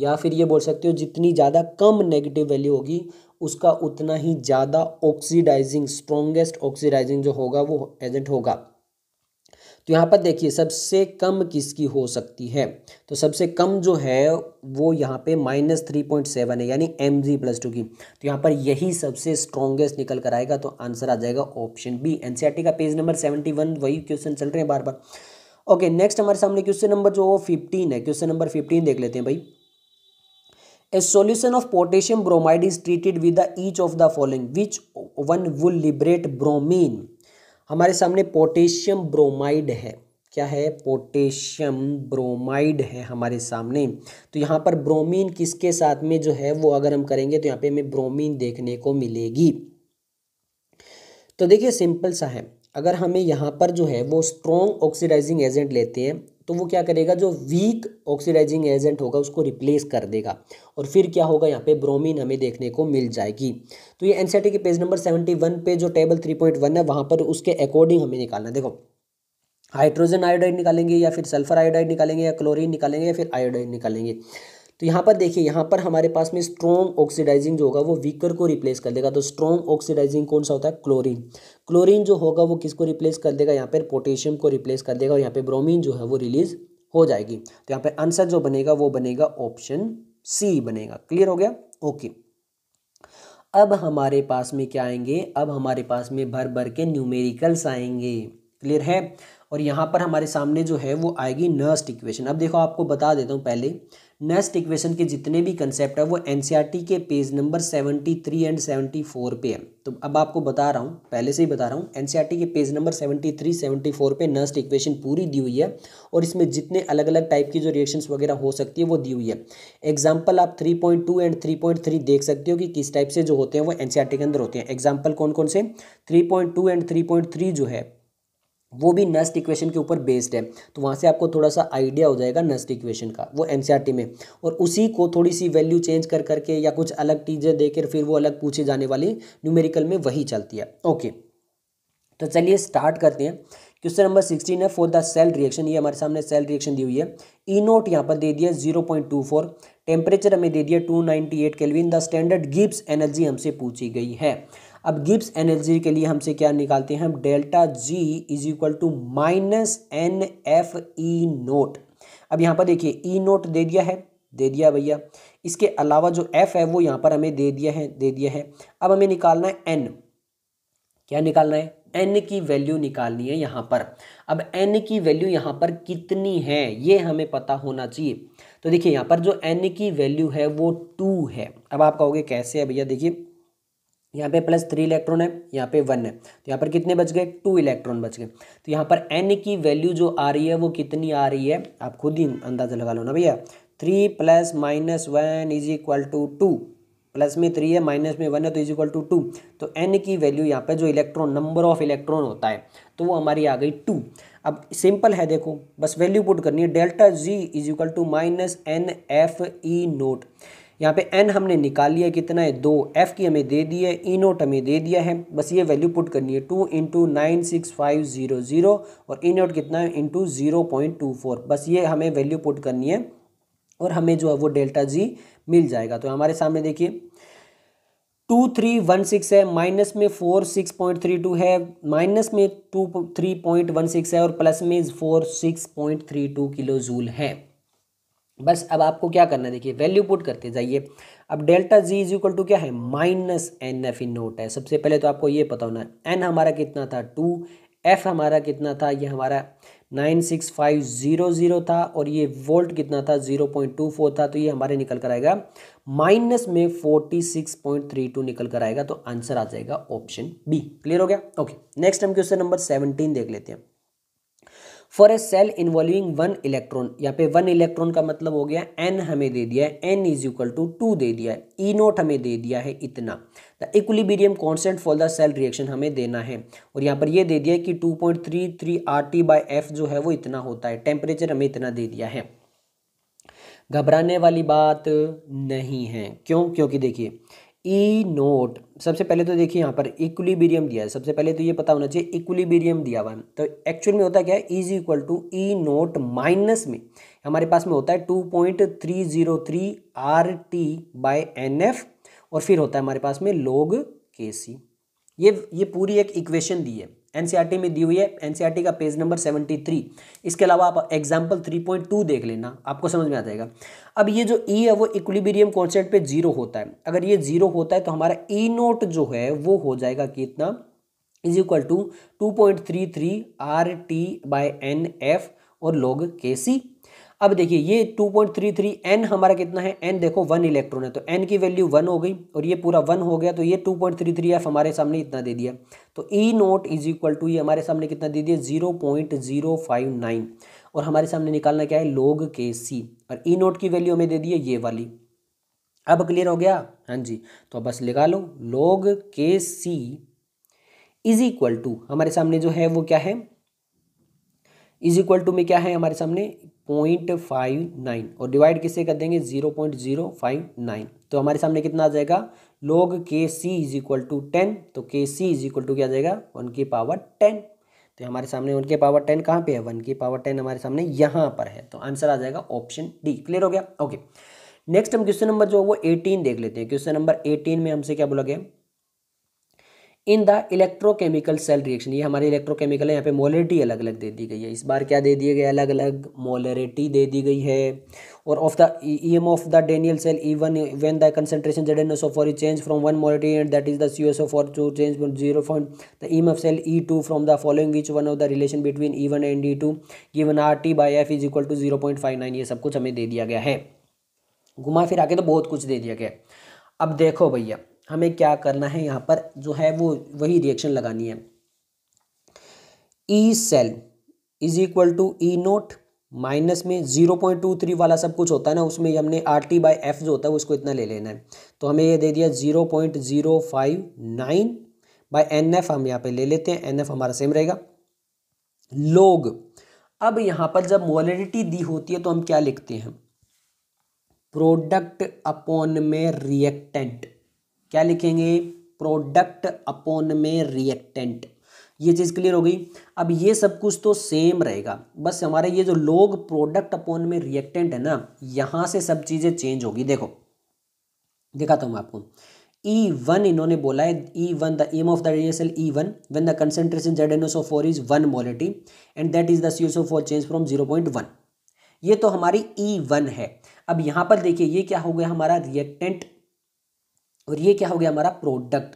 या फिर ये बोल सकते हो जितनी ज़्यादा कम नेगेटिव वैल्यू होगी उसका उतना ही ज़्यादा ऑक्सीडाइजिंग स्ट्रॉन्गेस्ट ऑक्सीडाइजिंग जो होगा वो एजेंट होगा तो यहाँ पर देखिए सबसे कम किसकी हो सकती है तो सबसे कम जो है वो यहाँ पे माइनस थ्री पॉइंट सेवन है यानी एम जी प्लस टू की तो यहाँ पर यही सबसे स्ट्रॉन्गेस्ट निकल कर आएगा तो आंसर आ जाएगा ऑप्शन बी एनसीईआरटी का पेज नंबर सेवेंटी वन वही क्वेश्चन चल रहे हैं बार बार ओके नेक्स्ट हमारे सामने क्वेश्चन नंबर जो वो फिफ्टीन है क्वेश्चन नंबर फिफ्टीन देख लेते हैं भाई A solution of potassium bromide is treated with the each of the following which one will liberate bromine हमारे सामने पोटेशियम ब्रोमाइड है क्या है पोटेशियम ब्रोमाइड है हमारे सामने तो यहाँ पर ब्रोमीन किसके साथ में जो है वो अगर हम करेंगे तो यहाँ पे हमें ब्रोमीन देखने को मिलेगी तो देखिए सिंपल सा है अगर हमें यहाँ पर जो है वो स्ट्रॉन्ग ऑक्सीडाइजिंग एजेंट लेते हैं तो वो क्या करेगा जो वीक ऑक्सीडाइजिंग एजेंट होगा उसको रिप्लेस कर देगा और फिर क्या होगा यहाँ पे ब्रोमीन हमें देखने को मिल जाएगी तो ये एनसीईआरटी e के पेज नंबर सेवेंटी वन पे जो टेबल थ्री पॉइंट वन है वहाँ पर उसके अकॉर्डिंग हमें निकालना है देखो हाइड्रोजन आयोडाइड निकालेंगे या फिर सल्फर आयोडाइड निकालेंगे या क्लोरीन निकालेंगे या फिर आयोडाइड निकालेंगे तो यहाँ पर देखिए यहाँ पर हमारे पास में स्ट्रॉन्ग ऑक्सीडाइजिंग जो होगा वो वीकर को रिप्लेस कर देगा तो स्ट्रॉन्ग ऑक्सीडाइजिंग कौन सा होता है क्लोरीन क्लोरीन जो होगा वो किसको रिप्लेस कर देगा यहाँ पर पोटेशियम को रिप्लेस कर देगा और यहाँ पर ब्रोमिन जो है वो रिलीज हो जाएगी तो यहाँ पर आंसर जो बनेगा वो बनेगा ऑप्शन सी बनेगा क्लियर हो गया ओके अब हमारे पास में क्या आएंगे अब हमारे पास में भर भर के न्यूमेरिकल्स आएंगे क्लियर है और यहाँ पर हमारे सामने जो है वो आएगी नर्स्ट इक्वेशन अब देखो आपको बता देता हूँ पहले नेक्स्ट इक्वेशन के जितने भी कंसेप्ट है वो एन e के page number seventy three and seventy four पे है तो अब आपको बता रहा हूँ पहले से ही बता रहा हूँ एन e के page number seventy three seventy four पे नेक्स्ट इक्वेशन पूरी दी हुई है और इसमें जितने अलग अलग टाइप की जो रिएक्शंस वगैरह हो सकती है वो दी हुई है एग्जाम्पल आप three point two and three point three देख सकते हो कि किस टाइप से जो होते हैं वो एन e के अंदर होते हैं एग्जाम्पल कौन कौन से three point two and three point three जो है वो भी नस्ट इक्वेशन के ऊपर बेस्ड है तो वहाँ से आपको थोड़ा सा आइडिया हो जाएगा नस्ट इक्वेशन का वो एन में और उसी को थोड़ी सी वैल्यू चेंज कर करके या कुछ अलग टीजें देकर फिर वो अलग पूछे जाने वाली न्यूमेरिकल में वही चलती है ओके तो चलिए स्टार्ट करते हैं क्वेश्चन नंबर सिक्सटीन है फॉर द सेल रिएक्शन ये हमारे सामने सेल रिएक्शन दी हुई है ई e नोट यहाँ पर दे दिया zero point two four temperature हमें दे दिया two ninety eight kelvin the standard Gibbs energy हमसे पूछी गई है अब गिब्स एनर्जी के लिए हमसे क्या निकालते हैं हम delta G is equal to minus N F E naught अब यहाँ पर देखिए ई e नोट दे दिया है दे दिया भैया इसके अलावा जो एफ है वो यहाँ पर हमें दे दिया है दे दिया है अब हमें निकालना है एन क्या निकालना है एन की वैल्यू निकालनी है यहाँ पर अब एन की वैल्यू यहाँ पर कितनी है ये हमें पता होना चाहिए तो देखिए यहाँ पर जो एन की वैल्यू है वो टू है अब आप कहोगे कैसे है भैया देखिए यहाँ पे प्लस थ्री इलेक्ट्रॉन है यहाँ पे वन है तो यहाँ पर कितने बच गए टू इलेक्ट्रॉन बच गए तो यहाँ पर एन की वैल्यू जो आ रही है वो कितनी आ रही है आप खुद ही अंदाजा लगा लो ना भैया three plus minus one is equal to two plus में थ्री है माइनस में वन है तो इज इक्वल टू टू तो एन की वैल्यू यहाँ पर जो इलेक्ट्रॉन नंबर ऑफ इलेक्ट्रॉन होता है तो वो हमारी आ गई टू अब सिंपल है देखो बस वैल्यू पुट करनी है delta G is equal to minus N F E naught यहाँ पे n हमने निकाल लिया कितना है दो f की हमें दे दी है ई e नोट हमें दे दिया है बस ये वैल्यू पुट करनी है two into nine six five zero zero और ई e नोट कितना है into zero point two four बस ये हमें वैल्यू पुट करनी है और हमें जो है वो डेल्टा जी मिल जाएगा तो हमारे सामने देखिए टू थ्री वन सिक्स है माइनस में four six point three two है माइनस में two three point one six है और प्लस में four six point three two kilo joule है बस अब आपको क्या करना है देखिए वैल्यू पुट करते जाइए अब delta G is equal to क्या है minus N F in naught है सबसे पहले तो आपको ये पता होना एन हमारा कितना था टू एफ हमारा कितना था ये हमारा nine six five zero zero था और ये वोल्ट कितना था ज़ीरो पॉइंट टू फोर था तो ये हमारे निकल कर आएगा माइनस में forty six point three two निकल कर आएगा तो आंसर आ जाएगा ऑप्शन बी क्लियर हो गया ओके नेक्स्ट हम क्वेश्चन नंबर सेवनटीन देख लेते हैं for a cell involving one electron यहाँ पे वन इलेक्ट्रॉन का मतलब हो गया एन हमें दे दिया है N is equal to two दे दिया है ई e नोट हमें दे दिया है इतना the equilibrium constant for the cell reaction हमें देना है और यहाँ पर यह दे दिया है कि two point three three R T by F जो है वो इतना होता है टेम्परेचर हमें इतना दे दिया है घबराने वाली बात नहीं है क्यों क्योंकि देखिए ई नोट सबसे पहले तो देखिए यहाँ पर इक्विलिब्रियम दिया है सबसे पहले तो ये पता होना चाहिए इक्विलिब्रियम दिया हुआ है तो एक्चुअल में होता क्या है is equal to E naught minus में हमारे पास में होता है two point three zero three R T by N F और फिर होता है हमारे पास में लोग के सी ये ये पूरी एक इक्वेशन दी है एनसीईआरटी में दी हुई है एनसीईआरटी का पेज नंबर थ्री इसके अलावा आप एग्जाम्पल टू देख लेना आपको समझ में आ जाएगा अब ये जो ई e है वो इक्विलिब्रियम कॉन्सेंट पे जीरो होता है अगर ये जीरो होता है तो हमारा ई e नोट जो है वो हो जाएगा कितना is equal to two point three three R T by N F और लोग के सी अब देखिए ये 2.33 n हमारा कितना है n देखो वन इलेक्ट्रॉन है तो n की वैल्यू वन हो गई और ये पूरा वन हो गया तो ये 2.33 हमारे सामने इतना दे दिया तो E naught is equal to ये हमारे सामने कितना दे दिया 0.059 और हमारे सामने निकालना क्या है लोग के सी और ई e नोट की वैल्यू हमें दे दी है ये वाली अब क्लियर हो गया हाँ जी तो बस लिखा लो लोग K C is equal to हमारे सामने जो है वो क्या है इज इक्वल टू में क्या है हमारे सामने पॉइंट फाइव नाइन और डिवाइड किससे कर देंगे zero point zero five nine तो हमारे सामने कितना आ जाएगा log K C is equal to ten तो K C is equal to क्या आ जाएगा वन के पावर टेन तो हमारे सामने वन के पावर टेन कहाँ पे है वन के पावर टेन हमारे सामने यहाँ पर है तो आंसर आ जाएगा ऑप्शन डी क्लियर हो गया ओके नेक्स्ट हम क्वेश्चन नंबर जो वो एटीन देख लेते हैं क्वेश्चन नंबर एटीन में हमसे क्या बोला गया in the electrochemical cell reaction ये हमारे इलेक्ट्रोकेमिकल है यहाँ पे मोलरिटी अलग अलग दे दी गई है इस बार क्या दे दिए गए अलग अलग मोलरिटी दे दी गई है और of the E M of the Daniell cell even when the concentration Z N S of four change from one molality and that is the C S O four to change from zero point the E M of cell E two from the following which one of the relation between E one and E two given R T by F is equal to zero point five nine ये सब कुछ हमें दे दिया गया है घुमा फिर आके तो बहुत कुछ दे दिया गया अब देखो भैया हमें क्या करना है यहाँ पर जो है वो वही रिएक्शन लगानी है E cell is equal to E naught minus में जीरो पॉइंट टू थ्री वाला सब कुछ होता है ना उसमें हमने आर टी बाई एफ जो होता है उसको इतना ले लेना है तो हमें ये दे दिया zero point zero five nine by N F हम यहाँ पे ले लेते हैं एन एफ हमारा सेम रहेगा लोग अब यहाँ पर जब मोलिडिटी दी होती है तो हम क्या लिखते हैं प्रोडक्ट अपॉन में रिएक्टेंट क्या लिखेंगे प्रोडक्ट अपॉन में रिएक्टेंट ये चीज़ क्लियर हो गई अब ये सब कुछ तो सेम रहेगा बस हमारे ये जो लोग प्रोडक्ट अपॉन में रिएक्टेंट है ना यहाँ से सब चीज़ें चेंज होगी देखो दिखाता हूँ मैं आपको ई e वन इन्होंने बोला है E one the M of the रिएसल E one when the concentration Z N O so four is one molality and that is the C four change from zero point one ये तो हमारी ई e वन है अब यहाँ पर देखिए ये क्या हो गया हमारा रिएक्टेंट और ये क्या हो गया हमारा प्रोडक्ट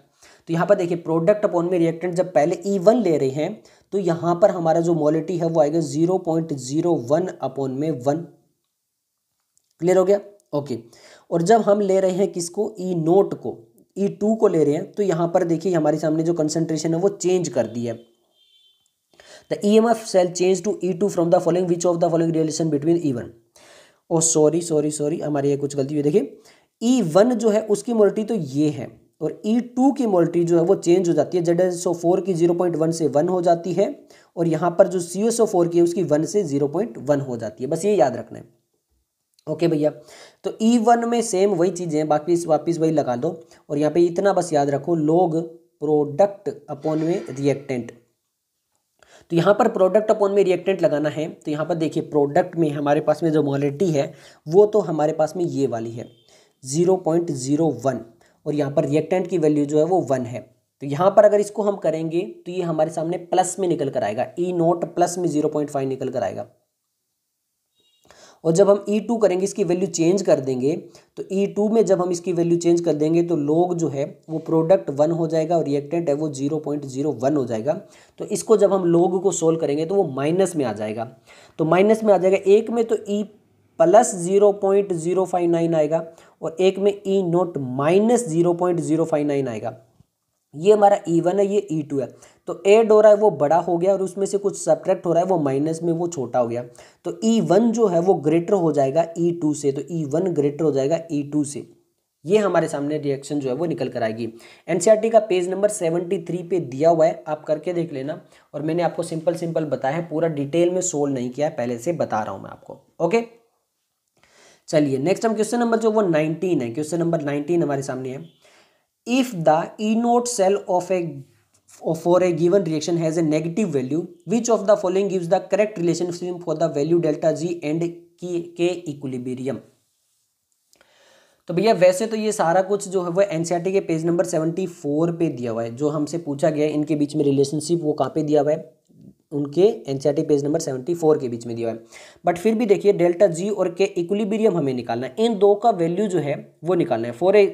तो यहाँ पर देखिए प्रोडक्ट अपॉन में रिएक्टेंट जब पहले ई e वन ले रहे हैं तो यहाँ पर हमारा जो मोलिटी है वो आएगा zero point zero one upon में वन क्लियर हो गया ओके और जब हम ले रहे हैं किसको ई e नोट को ई e टू को ले रहे हैं तो यहाँ पर देखिए हमारे सामने जो कंसनट्रेशन है वो चेंज कर दी है the E M F cell change to E two from the following which of the following relation between E one oh sorry sorry sorry हमारी ये कुछ गलती हुई देखिए ई e वन जो है उसकी मोलिटी तो ये है और ई e टू की मोलिटी जो है वो चेंज हो जाती है जेड एस ओ फोर की जीरो पॉइंट वन से वन हो जाती है और यहाँ पर जो सी एस ओ फोर की है उसकी वन से जीरो पॉइंट वन हो जाती है बस ये याद रखना है ओके भैया तो ई e वन में सेम वही चीज़ें हैं बाकी वापस वही लगा दो और यहाँ पे इतना बस याद रखो लोग प्रोडक्ट अपॉन में रिएक्टेंट तो यहाँ पर प्रोडक्ट अपॉन में रिएक्टेंट लगाना है तो यहाँ पर देखिए प्रोडक्ट में हमारे पास में जो मोलिटी है वो तो हमारे पास में ये वाली है 0.01 और यहाँ पर रिएक्टेंट की वैल्यू जो है वो वन है तो यहाँ पर अगर इसको हम करेंगे तो ये हमारे सामने प्लस में निकल कर आएगा ई नोट प्लस में जीरो पॉइंट फाइव निकल कर आएगा और जब हम ई e टू करेंगे इसकी वैल्यू चेंज कर देंगे तो ई e टू में जब हम इसकी वैल्यू चेंज कर देंगे तो लोग जो है वो प्रोडक्ट वन हो जाएगा और रिएक्टेंट है वो जीरो पॉइंट जीरो वन हो जाएगा तो इसको जब हम लोग को सोल्व करेंगे तो वो माइनस में आ जाएगा तो माइनस में आ जाएगा एक में तो E e plus zero point zero five nine आएगा और एक में E naught minus zero point zero five nine आएगा ये हमारा ई e वन है ये ई e टू है तो एड हो रहा है वो बड़ा हो गया और उसमें से कुछ सब्ट्रैक्ट हो रहा है वो माइनस में वो छोटा हो गया तो ई e वन जो है वो ग्रेटर हो जाएगा ई टू से तो ई वन ग्रेटर हो जाएगा ई टू से ये हमारे सामने रिएक्शन जो है वो निकल कर आएगी एनसीईआरटी का पेज नंबर सेवेंटी थ्री पे दिया हुआ है आप करके देख लेना और मैंने आपको सिंपल सिंपल बताया है पूरा डिटेल में सोल्व नहीं किया है पहले से बता रहा हूँ मैं आपको ओके चलिए नेक्स्ट हम क्वेश्चन नंबर जो वो नाइनटीन है क्वेश्चन नंबर नाइनटीन हमारे सामने है if the naught cell of a for a given reaction has a negative value which of the following gives the correct relationship for the value delta G and की के इक्विलिब्रियम तो भैया वैसे तो ये सारा कुछ जो है वो एनसीईआरटी e के पेज नंबर सेवेंटी फोर पे दिया हुआ है जो हमसे पूछा गया है इनके बीच में रिलेशनशिप वो कहाँ पे दिया हुआ है उनके एनसीईआरटी पेज नंबर 74 के बीच में दिया है बट फिर भी देखिए डेल्टा जी और के इक्विलिब्रियम हमें निकालना है इन दो का वैल्यू जो है वो निकालना है for a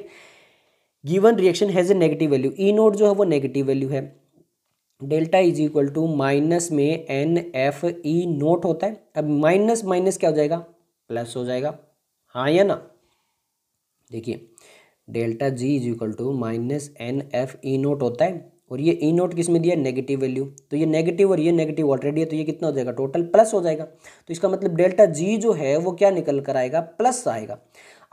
given reaction has a negative value E naught जो है वो नेगेटिव वैल्यू है delta is equal to minus में एन एफ ई नोट होता है अब माइनस माइनस क्या हो जाएगा प्लस हो जाएगा हाँ या ना देखिए delta G is equal to minus N F E naught होता है और ये ई e नोट किस में दिया नेगेटिव वैल्यू तो ये नेगेटिव और ये नेगेटिव ऑलरेडी है तो ये कितना हो जाएगा टोटल प्लस हो जाएगा तो इसका मतलब डेल्टा जी जो है वो क्या निकल कर आएगा प्लस आएगा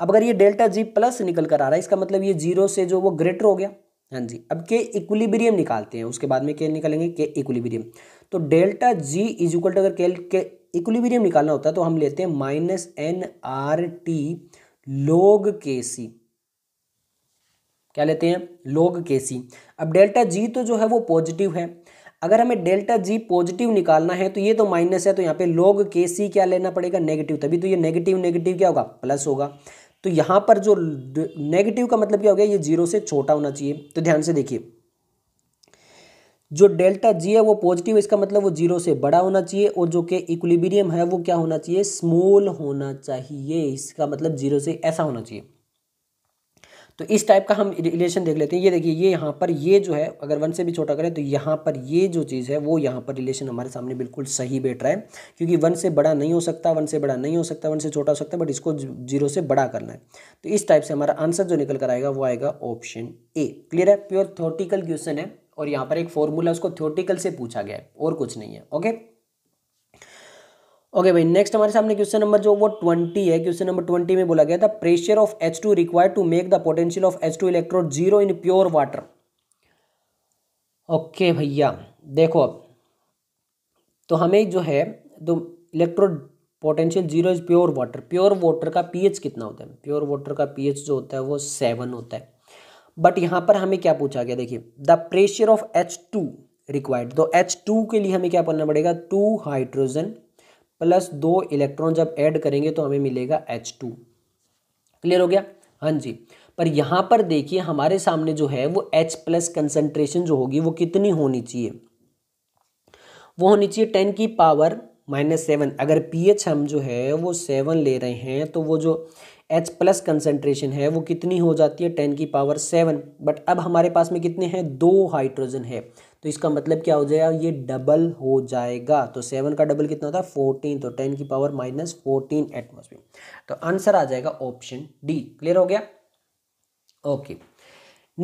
अब अगर ये डेल्टा जी प्लस निकल कर आ रहा है इसका मतलब ये जीरो से जो वो ग्रेटर हो गया हाँ जी अब के इक्विलिब्रियम निकालते हैं उसके बाद में क्या निकालेंगे के इक्विलिब्रियम तो delta G is equal to अगर के, के इक्विलिब्रियम निकालना होता है तो हम लेते हैं माइनस एन आर टी लोग के सी क्या लेते हैं लोग केसी अब डेल्टा जी तो जो है वो पॉजिटिव है अगर हमें डेल्टा जी पॉजिटिव निकालना है तो ये तो माइनस है तो यहाँ पे लोग के सी क्या लेना पड़ेगा नेगेटिव तभी तो ये नेगेटिव नेगेटिव क्या होगा प्लस होगा तो यहाँ पर जो नेगेटिव का मतलब क्या हो गया ये जीरो से छोटा होना चाहिए तो ध्यान से देखिए जो डेल्टा जी है वो पॉजिटिव इसका मतलब वो जीरो से बड़ा होना चाहिए और जो कि इक्विलिब्रियम है वो क्या होना चाहिए स्मॉल होना चाहिए इसका मतलब जीरो से ऐसा होना चाहिए तो इस टाइप का हम रिलेशन देख लेते हैं ये देखिए ये यहाँ पर ये जो है अगर वन से भी छोटा करें तो यहाँ पर ये जो चीज़ है वो यहाँ पर रिलेशन हमारे सामने बिल्कुल सही बैठ रहा है क्योंकि वन से बड़ा नहीं हो सकता वन से बड़ा नहीं हो सकता वन से छोटा हो सकता है बट इसको जीरो से बड़ा करना है तो इस टाइप से हमारा आंसर जो निकल कर आएगा वो आएगा ऑप्शन ए क्लियर है प्योर थोटिकल क्वेश्चन है और यहाँ पर एक फॉर्मूला उसको थ्योटिकल से पूछा गया है और कुछ नहीं है ओके ओके भाई नेक्स्ट हमारे सामने क्वेश्चन नंबर जो वो ट्वेंटी है क्वेश्चन नंबर ट्वेंटी में बोला गया था pressure of H two required to make the potential of H two electrode zero in pure water okay भैया देखो अब तो हमें जो है तो electrode potential zero is pure water pure water का पीएच कितना होता है प्योर वाटर का पीएच जो होता है वो सेवन होता है बट यहाँ पर हमें क्या पूछा गया देखिए the pressure of H two required तो एच टू के लिए हमें क्या करना पड़ेगा टू हाइड्रोजन प्लस दो इलेक्ट्रॉन जब ऐड करेंगे तो हमें मिलेगा एच टू क्लियर हो गया हाँ जी पर यहाँ पर देखिए हमारे सामने जो है वो H प्लस कंसनट्रेशन जो होगी वो कितनी होनी चाहिए वो होनी चाहिए टेन की पावर माइनस सेवन अगर एच हम जो है वो सेवन ले रहे हैं तो वो जो H प्लस कंसनट्रेशन है वो कितनी हो जाती है टेन की पावर सेवन बट अब हमारे पास में कितने हैं दो हाइड्रोजन है तो इसका मतलब क्या हो जाएगा ये डबल हो जाएगा तो सेवन का डबल कितना होता है फोर्टीन तो टेन की पावर माइनस फोर्टीन एटमोसफियर तो आंसर आ जाएगा ऑप्शन डी क्लियर हो गया ओके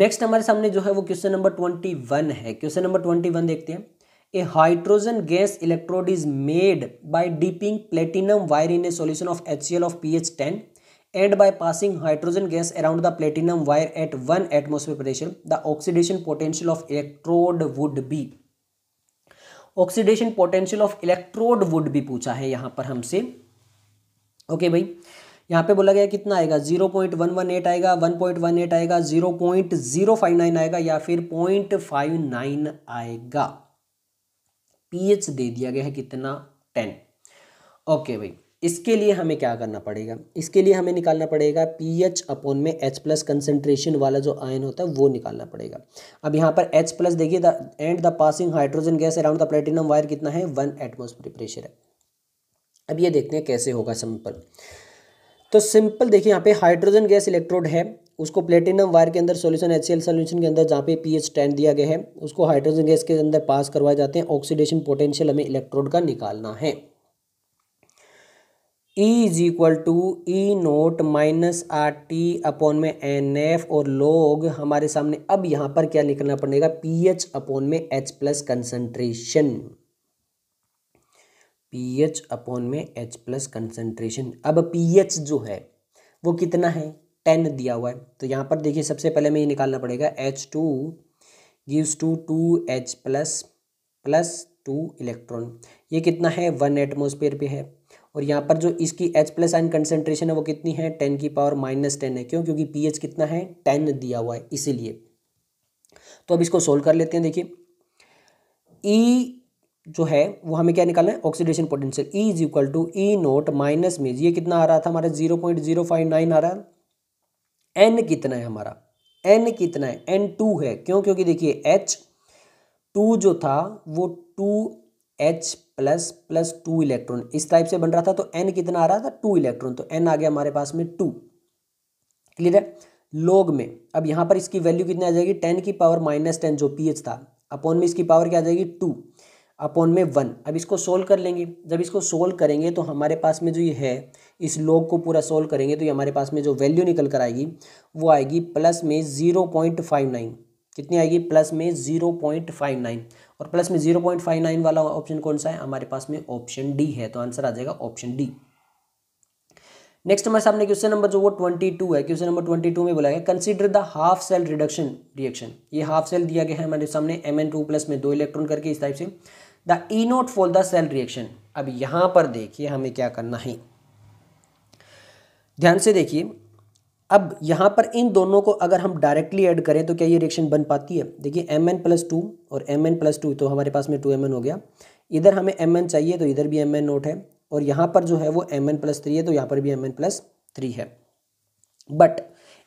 नेक्स्ट हमारे सामने जो है वो क्वेश्चन नंबर ट्वेंटी वन है क्वेश्चन नंबर ट्वेंटी वन देखते हैं a hydrogen gas electrode is made by dipping platinum wire in a solution of HCl of pH ten and by passing hydrogen gas around the platinum wire at one atmosphere pressure the oxidation potential of electrode would be oxidation potential of electrode would भी पूछा है यहाँ पर हमसे ओके okay भाई यहाँ पे बोला गया कितना आएगा zero point one one eight आएगा वन पॉइंट वन एट आएगा zero point zero five nine आएगा या फिर पॉइंट फाइव नाइन आएगा पीएच दे दिया गया है कितना टेन ओके okay भाई इसके लिए हमें क्या करना पड़ेगा इसके लिए हमें निकालना पड़ेगा पी एच अपोन में एच प्लस कंसेंट्रेशन वाला जो आयन होता है वो निकालना पड़ेगा अब यहाँ पर एच प्लस देखिए the and the passing hydrogen gas around the platinum wire कितना है वन एटमोस्फेरिक प्रेशर है अब ये देखते हैं कैसे होगा सिंपल तो सिंपल देखिए यहाँ पे हाइड्रोजन गैस इलेक्ट्रोड है उसको प्लेटिनम वायर के अंदर सॉल्यूशन एच सॉल्यूशन के अंदर जहाँ पे पीएच टेन दिया गया है उसको हाइड्रोजन गैस के अंदर पास करवाए जाते हैं ऑक्सीडेशन पोटेंशियल हमें इलेक्ट्रोड का निकालना है E is equal to E naught minus R T upon में एन एफ और लोग हमारे सामने अब यहाँ पर क्या लिखना पड़ेगा पी एच अपॉन में H plus concentration P H upon में एच प्लस कंसनट्रेशन अब पी एच जो है वो कितना है टेन दिया हुआ है तो यहाँ पर देखिए सबसे पहले में ये निकालना पड़ेगा H two gives two two H plus plus two electron ये कितना है वन एटमोसफेयर पे है और यहाँ पर जो इसकी एच प्लस आइन कंसेंट्रेशन है वो कितनी है टेन की पावर माइनस टेन है क्यों क्योंकि पी एच कितना है टेन दिया हुआ है इसीलिए तो अब इसको सोल्व कर लेते हैं देखिए ई e जो है वो हमें क्या निकालना है oxidation potential E is equal to E naught minus में ये कितना आ रहा था हमारा zero point zero five nine आ रहा है एन कितना है हमारा एन कितना है एन टू है क्यों क्योंकि देखिए एच टू जो था वो two H plus plus two electron इस टाइप से बन रहा था तो एन कितना आ रहा था टू इलेक्ट्रॉन तो एन आ गया हमारे पास में टू क्लियर है लोग में अब यहाँ पर इसकी वैल्यू कितनी आ जाएगी टेन की पावर माइनस टेन जो पी था अपॉन में इसकी पावर क्या आ जाएगी टू अपॉन में वन अब इसको सोल्व कर लेंगे जब इसको सोल्व करेंगे तो हमारे पास में जो ये है इस लॉग को पूरा सोल्व करेंगे तो ये हमारे पास में जो वैल्यू निकल कर आएगी वो आएगी प्लस में ज़ीरो पॉइंट फाइव नाइन कितनी आएगी प्लस में ज़ीरो पॉइंट फाइव नाइन और प्लस में जीरो पॉइंट फाइव नाइन वाला ऑप्शन कौन सा है हमारे पास में ऑप्शन डी है तो आंसर आ जाएगा ऑप्शन डी नेक्स्ट हमारे सामने क्वेश्चन नंबर जो वो ट्वेंटी टू है क्वेश्चन नंबर ट्वेंटी टू में बोला गया consider the half cell reduction reaction ये हाफ सेल दिया गया है हमारे सामने एम एन टू प्लस में दो इलेक्ट्रॉन करके इस टाइप से the E naught for the cell reaction अब यहाँ पर देखिए हमें क्या करना है ध्यान से देखिए अब यहाँ पर इन दोनों को अगर हम डायरेक्टली ऐड करें तो क्या ये रिएक्शन बन पाती है देखिए एम एन प्लस टू और एम एन प्लस टू तो हमारे पास में टू एम एन हो गया इधर हमें एम एन चाहिए तो इधर भी एम एन नोट है और यहाँ पर जो है वो एम एन प्लस थ्री है तो यहाँ पर भी एम एन प्लस थ्री है बट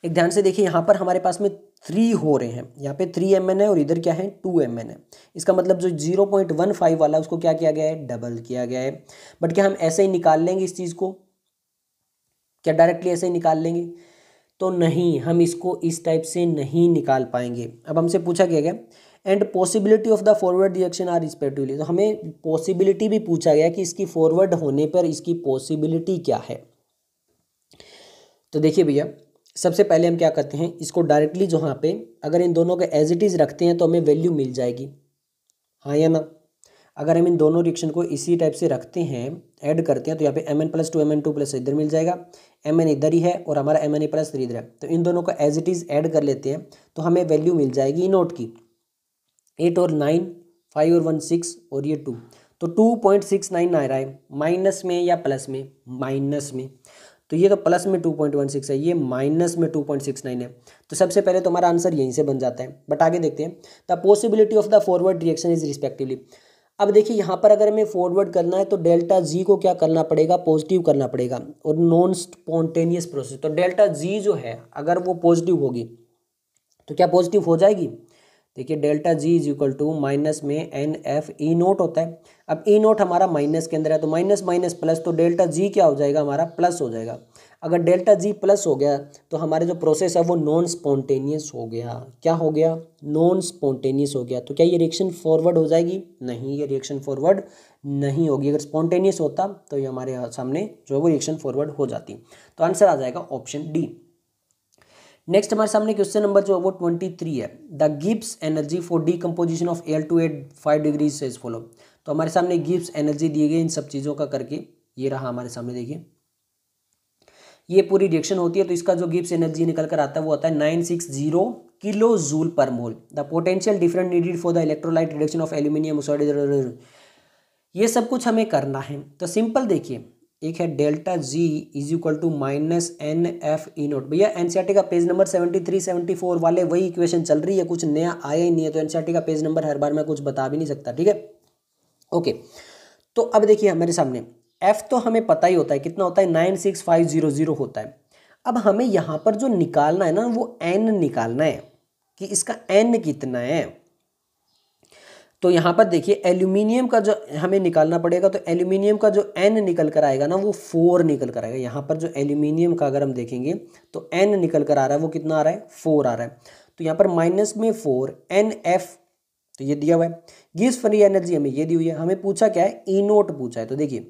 एक ध्यान से देखिए यहाँ पर हमारे पास में थ्री हो रहे हैं यहाँ पर थ्री एम एन है और इधर क्या है टू एम एन है इसका मतलब जो जीरो पॉइंट वन फाइव वाला उसको क्या किया गया है डबल किया गया है बट क्या हम ऐसे ही निकाल लेंगे इस चीज़ को क्या डायरेक्टली ऐसे ही निकाल लेंगे तो नहीं हम इसको इस टाइप से नहीं निकाल पाएंगे अब हमसे पूछा गया क्या and possibility of the forward reaction are respectively तो हमें पॉसिबिलिटी भी पूछा गया कि इसकी फॉरवर्ड होने पर इसकी पॉसिबिलिटी क्या है तो देखिए भैया सबसे पहले हम क्या करते हैं इसको डायरेक्टली जहाँ पे अगर इन दोनों के एज इट इज़ रखते हैं तो हमें वैल्यू मिल जाएगी हाँ या ना अगर हम इन दोनों रिएक्शन को इसी टाइप से रखते हैं ऐड करते हैं तो यहाँ पे M N plus two M N two plus इधर मिल जाएगा एम एन इधर ही है और हमारा M N a plus three इधर है तो इन दोनों को एज इट इज़ ऐड कर लेते हैं तो हमें वैल्यू मिल जाएगी नोट e की एट और नाइन फाइव और वन सिक्स और ये टू तो टू पॉइंट सिक्स नाइन आ रहा है माइनस में या प्लस में माइनस में तो ये तो प्लस में टू पॉइंट वन सिक्स है ये माइनस में टू पॉइंट सिक्स नाइन है तो सबसे पहले तो हमारा आंसर यहीं से बन जाता है बट आगे देखते हैं the possibility of the forward reaction is respectively अब देखिए यहाँ पर अगर हमें फॉरवर्ड करना है तो डेल्टा जी को क्या करना पड़ेगा पॉजिटिव करना पड़ेगा और नॉन स्पॉन्टेनियस प्रोसेस तो डेल्टा जी जो है अगर वो पॉजिटिव होगी तो क्या पॉजिटिव हो जाएगी देखिए delta G is equal to minus में एन एफ ई नोट होता है अब ई e नोट हमारा माइनस के अंदर है तो माइनस माइनस प्लस तो डेल्टा जी क्या हो जाएगा हमारा प्लस हो जाएगा अगर डेल्टा जी प्लस हो गया तो हमारे जो प्रोसेस है वो नॉन स्पॉन्टेनियस हो गया क्या हो गया नॉन स्पॉन्टेनियस हो गया तो क्या ये रिएक्शन फॉरवर्ड हो जाएगी नहीं ये रिएक्शन फॉरवर्ड नहीं होगी अगर स्पॉन्टेनियस होता तो ये हमारे सामने जो है वो रिएक्शन फॉरवर्ड हो जाती तो आंसर आ जाएगा ऑप्शन डी नेक्स्ट हमारे सामने क्वेश्चन नंबर जो है वो ट्वेंटी थ्री है the Gibbs energy for decomposition of L two eight five degrees से फॉलो तो हमारे सामने गिप्स एनर्जी दिए गए इन सब चीज़ों का करके ये रहा हमारे सामने देखिए ये पूरी रिएक्शन होती है तो इसका जो गिप्स एनर्जी निकल कर आता है वो आता है nine six zero kilo joule per mole the potential different needed for the electrolyte reduction of aluminium ये सब कुछ हमें करना है तो सिंपल देखिए एक है delta G is equal to minus N F E naught भैया एनसीआरटी e का page number seventy three seventy four वाले वही इक्वेशन चल रही है कुछ नया आया ही नहीं है तो एनसीआरटी e का पेज नंबर हर बार मैं कुछ बता भी नहीं सकता ठीक है ओके तो अब देखिए हमारे सामने एफ तो हमें पता ही होता है कितना होता है nine six five zero zero होता है अब हमें यहाँ पर जो निकालना है ना वो एन निकालना है कि इसका एन कितना है तो यहाँ पर देखिए एल्यूमिनियम का जो हमें निकालना पड़ेगा तो एल्यूमिनियम का जो एन निकल कर आएगा ना वो फोर निकल कर आएगा यहाँ पर जो एल्यूमिनियम का अगर हम देखेंगे तो एन निकल कर आ रहा है वो कितना आ रहा है फोर आ रहा है तो यहाँ पर माइनस में फोर एन एफ तो ये दिया हुआ है गिस फ्री एनर्जी हमें ये दी हुई है हमें पूछा क्या है ई e नोट पूछा है तो देखिए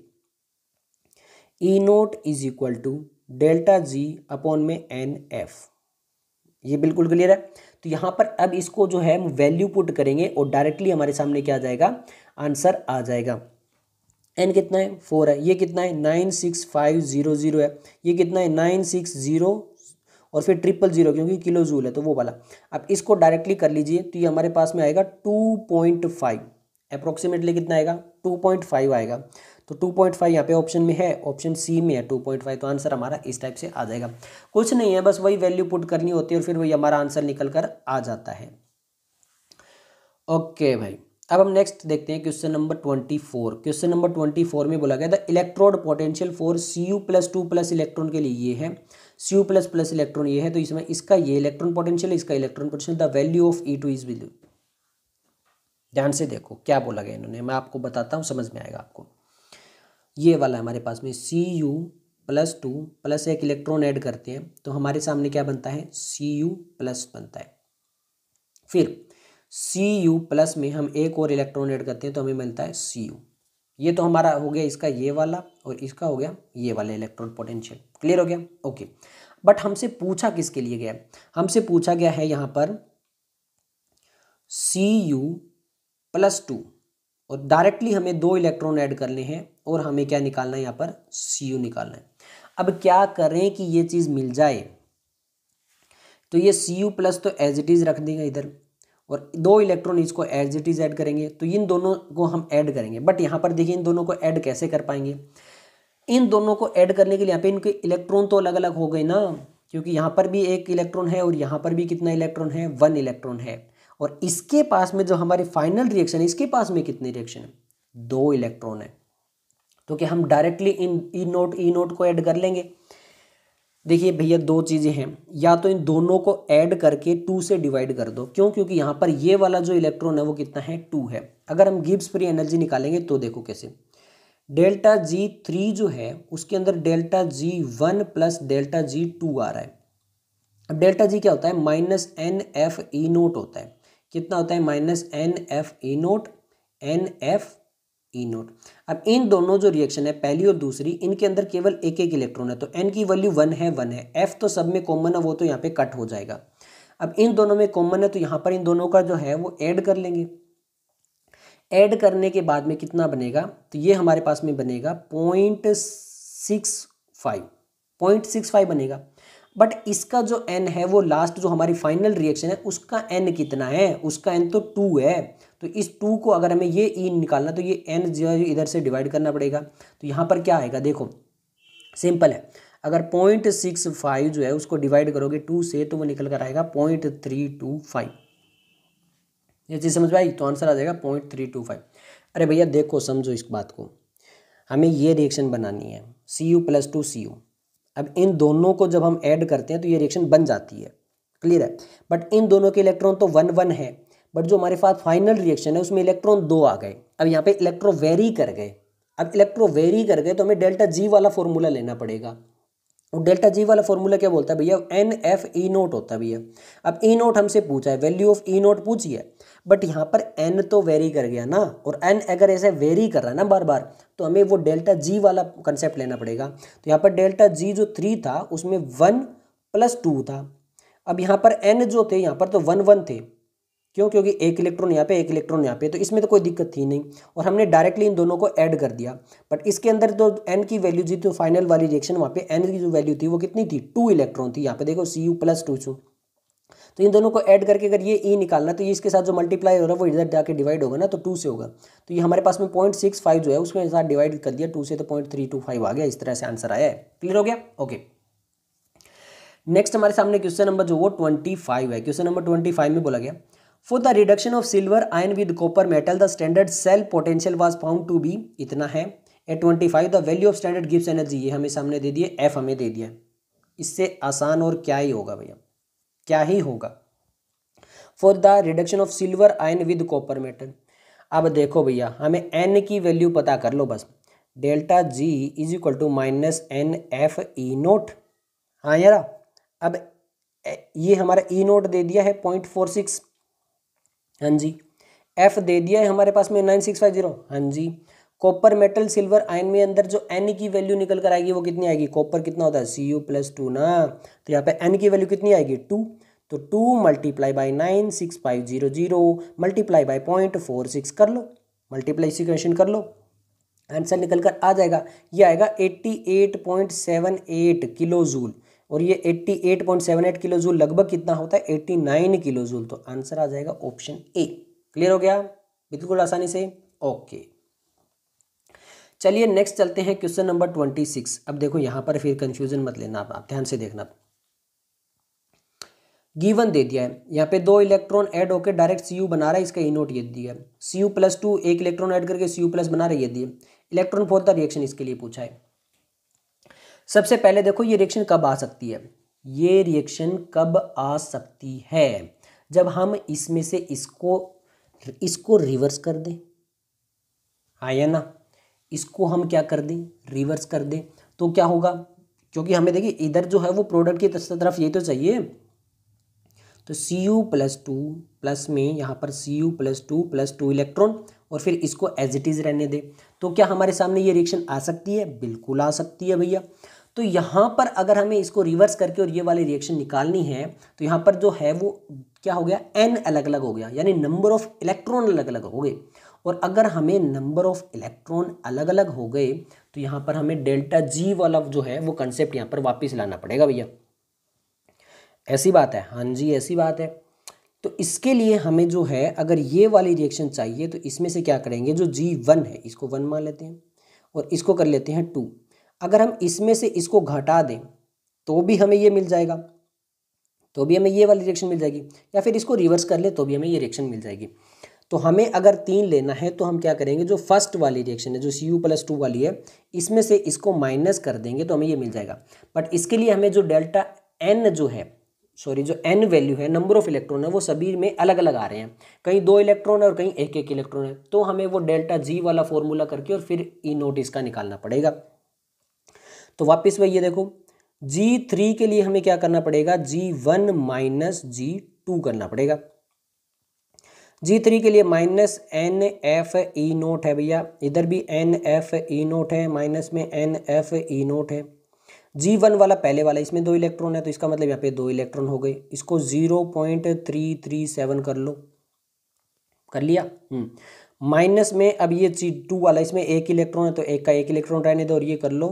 E naught is equal to delta G upon में एन एफ ये बिल्कुल क्लियर है तो यहां पर अब इसको जो है हम वैल्यू पुट करेंगे और डायरेक्टली हमारे सामने क्या आ जाएगा आंसर आ जाएगा एन कितना है फोर है ये कितना है nine six five zero zero है ये कितना है नाइन सिक्स जीरो और फिर ट्रिपल जीरो क्योंकि किलो जूल है तो वो वाला अब इसको डायरेक्टली कर लीजिए तो ये हमारे पास में आएगा टू पॉइंट फाइव अप्रोक्सीमेटली कितना आएगा टू पॉइंट फाइव आएगा तो 2.5 यहाँ पे ऑप्शन में है ऑप्शन सी में है 2.5 तो आंसर हमारा इस टाइप से आ जाएगा कुछ नहीं है बस वही वैल्यू पुट करनी होती है और फिर वही हमारा आंसर निकल कर आ जाता है ओके भाई अब हम नेक्स्ट देखते हैं question number twenty four question number twenty four में बोला गया था electrode potential for C U plus two plus electron के लिए ये है C U plus plus electron ये है तो इसमें इसका ये इलेक्ट्रॉन पोटेंशियल इसका electron potential the value of E two is ध्यान से देखो क्या बोला गया इन्होंने मैं आपको बताता हूँ समझ में आएगा आपको ये वाला हमारे पास में C U plus two plus एक इलेक्ट्रॉन ऐड करते हैं तो हमारे सामने क्या बनता है सी यू प्लस बनता है फिर सी यू प्लस में हम एक और इलेक्ट्रॉन ऐड करते हैं तो हमें मिलता है सी यू ये तो हमारा हो गया इसका ये वाला और इसका हो गया ये वाला इलेक्ट्रॉन पोटेंशियल क्लियर हो गया ओके बट हमसे पूछा किसके लिए गया हमसे पूछा गया है यहाँ पर सी यू प्लस टू और डायरेक्टली हमें दो इलेक्ट्रॉन ऐड करने हैं और हमें क्या निकालना है यहाँ पर सी निकालना है अब क्या करें कि ये चीज़ मिल जाए तो ये सी यू प्लस तो एज इट इज़ रख देंगे इधर और दो इलेक्ट्रॉन इसको एज इट इज़ ऐड करेंगे तो इन दोनों को हम ऐड करेंगे बट यहाँ पर देखिए इन दोनों को ऐड कैसे कर पाएंगे इन दोनों को ऐड करने के लिए यहाँ पे इनके इलेक्ट्रॉन तो अलग अलग हो गए ना क्योंकि यहाँ पर भी एक इलेक्ट्रॉन है और यहाँ पर भी कितना इलेक्ट्रॉन है वन इलेक्ट्रॉन है और इसके पास में जो हमारी फाइनल रिएक्शन है इसके पास में कितने रिएक्शन है दो इलेक्ट्रॉन है तो क्या हम डायरेक्टली इन ई नोट ई नोट को ऐड कर लेंगे देखिए भैया दो चीज़ें हैं या तो इन दोनों को ऐड करके टू से डिवाइड कर दो क्यों क्योंकि यहाँ पर ये वाला जो इलेक्ट्रॉन है वो कितना है टू है अगर हम गिब्स फ्री एनर्जी निकालेंगे तो देखो कैसे डेल्टा जी थ्री जो है उसके अंदर delta G one plus delta G two आ रहा है अब डेल्टा जी क्या होता है minus N F E naught होता है कितना होता है minus N F E naught N F E naught अब इन दोनों जो रिएक्शन है पहली और दूसरी इनके अंदर केवल एक एक इलेक्ट्रॉन है तो एन की वैल्यू वन है वन है एफ तो सब में कॉमन है वो तो यहाँ पे कट हो जाएगा अब इन दोनों में कॉमन है तो यहाँ पर इन दोनों का जो है वो ऐड कर लेंगे ऐड करने के बाद में कितना बनेगा तो ये हमारे पास में बनेगा point six five point six five बनेगा बट इसका जो एन है वो लास्ट जो हमारी फाइनल रिएक्शन है उसका एन कितना है उसका एन तो टू है तो इस टू को अगर हमें ये ई e निकालना तो ये एन जो है इधर से डिवाइड करना पड़ेगा तो यहाँ पर क्या आएगा देखो सिंपल है अगर पॉइंट सिक्स फाइव जो है उसको डिवाइड करोगे टू से तो वो निकल कर आएगा पॉइंट थ्री टू फाइव ये चीज़ समझ भाई तो आंसर आ जाएगा पॉइंट थ्री टू फाइव अरे भैया देखो समझो इस बात को हमें ये रिएक्शन बनानी है C U plus two C U अब इन दोनों को जब हम ऐड करते हैं तो ये रिएक्शन बन जाती है क्लियर है बट इन दोनों के इलेक्ट्रॉन तो वन वन है बट जो हमारे पास फाइनल रिएक्शन है उसमें इलेक्ट्रॉन दो आ गए अब यहाँ पे इलेक्ट्रो वेरी कर गए अब इलेक्ट्रो वेरी कर गए तो हमें डेल्टा जी वाला फॉर्मूला लेना पड़ेगा और डेल्टा जी वाला फॉर्मूला क्या बोलता है भैया एन एफ ई नोट होता है भैया अब ई e नोट हमसे पूछा है वैल्यू ऑफ ई नोट पूछी है बट यहाँ पर एन तो वेरी कर गया ना और एन अगर ऐसे वेरी कर रहा है ना बार बार तो हमें वो डेल्टा जी वाला कंसेप्ट लेना पड़ेगा तो यहाँ पर डेल्टा जी जो थ्री था उसमें वन प्लस टू था अब यहाँ पर एन जो थे यहाँ पर तो वन वन थे क्यों क्योंकि एक इलेक्ट्रॉन यहाँ पे एक इलेक्ट्रॉन यहाँ पे तो इसमें तो कोई दिक्कत थी नहीं और हमने डायरेक्टली इन दोनों को ऐड कर दिया बट इसके अंदर जो तो एन की वैल्यू थी तो फाइनल वाली रिएक्शन वहाँ पे एन की जो वैल्यू थी वो कितनी थी टू इलेक्ट्रॉन थी यहाँ पे देखो सी यू प्लस टू तो इन दोनों को ऐड करके अगर ये ई e निकालना तो ये इसके साथ जो मल्टीप्लाई हो रहा है वो इधर जाकर डिवाइड होगा ना तो टू से होगा तो ये हमारे पास में पॉइंट सिक्स फाइव जो है उसके साथ डिवाइड कर दिया टू से तो पॉइंट थ्री टू फाइव आ गया इस तरह से आंसर आया है क्लियर हो गया ओके नेक्स्ट हमारे सामने क्वेश्चन नंबर जो वो ट्वेंटी फाइव है क्वेश्चन नंबर ट्वेंटी फाइव में बोला गया for the reduction of silver ion with copper metal the standard cell potential was found to be इतना है a twenty five the value of standard गिव्स एनर्जी ये हमें सामने दे दिए एफ हमें दे दिया इससे आसान और क्या ही होगा भैया क्या ही होगा for the reduction of silver ion with copper metal अब देखो भैया हमें एन की वैल्यू पता कर लो बस delta G is equal to minus N F E naught हाँ यार अब ये हमारा ई e नोट दे दिया है पॉइंट फोर सिक्स हाँ जी एफ दे दिया है हमारे पास में नाइन सिक्स फाइव जीरो हाँ जी कॉपर मेटल सिल्वर आयन में अंदर जो एन की वैल्यू निकल कर आएगी वो कितनी आएगी कॉपर कितना होता है सी यू प्लस टू ना तो यहाँ पे एन की वैल्यू कितनी आएगी टू तो two multiply by nine six five zero zero multiply by point four six कर लो मल्टीप्लाई सिक्वेशन कर लो आंसर निकल कर आ जाएगा ये आएगा eighty eight point seven eight kilo joule और ये eighty eight point seven eight kilo joule लगभग कितना होता है एट्टी नाइन किलो जूल तो आंसर आ जाएगा ऑप्शन ए क्लियर हो गया बिल्कुल आसानी से ओके चलिए नेक्स्ट चलते हैं क्वेश्चन नंबर ट्वेंटी सिक्स अब देखो यहां पर फिर कंफ्यूजन मत लेना आप ध्यान से देखना गिवन दे दिया है यहाँ पे दो इलेक्ट्रॉन ऐड होकर डायरेक्ट सी बना रहा है इसका इनोट ये दिया है सी यू प्लस टू एक इलेक्ट्रॉन ऐड करके सी यू प्लस बना रही है दिए इलेक्ट्रॉन फोर का रिएक्शन इसके लिए पूछा है सबसे पहले देखो ये रिएक्शन कब आ सकती है ये रिएक्शन कब आ सकती है जब हम इसमें से इसको इसको रिवर्स कर दें आया हाँ ना इसको हम क्या कर दें रिवर्स कर दें तो क्या होगा क्योंकि हमें देखिए इधर जो है वो प्रोडक्ट की तरफ ये तो चाहिए तो C U plus two plus में यहाँ पर C U plus two plus two electron और फिर इसको एज इट इज़ रहने दे तो क्या हमारे सामने ये रिएक्शन आ सकती है बिल्कुल आ सकती है भैया तो यहाँ पर अगर हमें इसको रिवर्स करके और ये वाली रिएक्शन निकालनी है तो यहाँ पर जो है वो क्या हो गया एन अलग अलग हो गया यानी नंबर ऑफ इलेक्ट्रॉन अलग अलग हो गए और अगर हमें नंबर ऑफ इलेक्ट्रॉन अलग अलग हो गए तो यहाँ पर हमें डेल्टा जी वाला जो है वो कंसेप्ट यहाँ पर वापस लाना पड़ेगा भैया ऐसी बात है हाँ जी ऐसी बात है तो इसके लिए हमें जो है अगर ये वाली रिएक्शन चाहिए तो इसमें से क्या करेंगे जो जी वन है इसको वन मान लेते हैं और इसको कर लेते हैं टू अगर हम इसमें से इसको घटा दें तो भी हमें ये मिल जाएगा तो भी हमें ये वाली रिएक्शन मिल जाएगी या फिर इसको रिवर्स कर ले तो भी हमें ये रिएक्शन मिल जाएगी तो हमें अगर तीन लेना है तो हम क्या करेंगे जो फर्स्ट वाली रिएक्शन है जो सी यू प्लस टू वाली है इसमें से इसको माइनस कर देंगे तो हमें ये मिल जाएगा बट इसके लिए हमें जो डेल्टा एन जो है सॉरी जो एन वैल्यू है नंबर ऑफ इलेक्ट्रॉन है वो सभी में अलग अलग आ रहे हैं कहीं दो इलेक्ट्रॉन है और कहीं एक एक इलेक्ट्रॉन है तो हमें वो डेल्टा जी वाला फॉर्मूला करके और फिर ई e नोट इसका निकालना पड़ेगा तो वापस वही ये देखो जी थ्री के लिए हमें क्या करना पड़ेगा G one minus G two करना पड़ेगा जी थ्री के लिए minus N F E naught है भैया इधर भी एन एफ ई नोट है माइनस में एन एफ ई नोट है जी वन वाला पहले वाला इसमें दो इलेक्ट्रॉन है तो इसका मतलब यहाँ पे दो इलेक्ट्रॉन हो गए इसको zero point three three seven कर लो कर लिया हम्म। माइनस में अब ये चीज टू वाला इसमें एक इलेक्ट्रॉन है तो एक का एक इलेक्ट्रॉन रहने दो और ये कर लो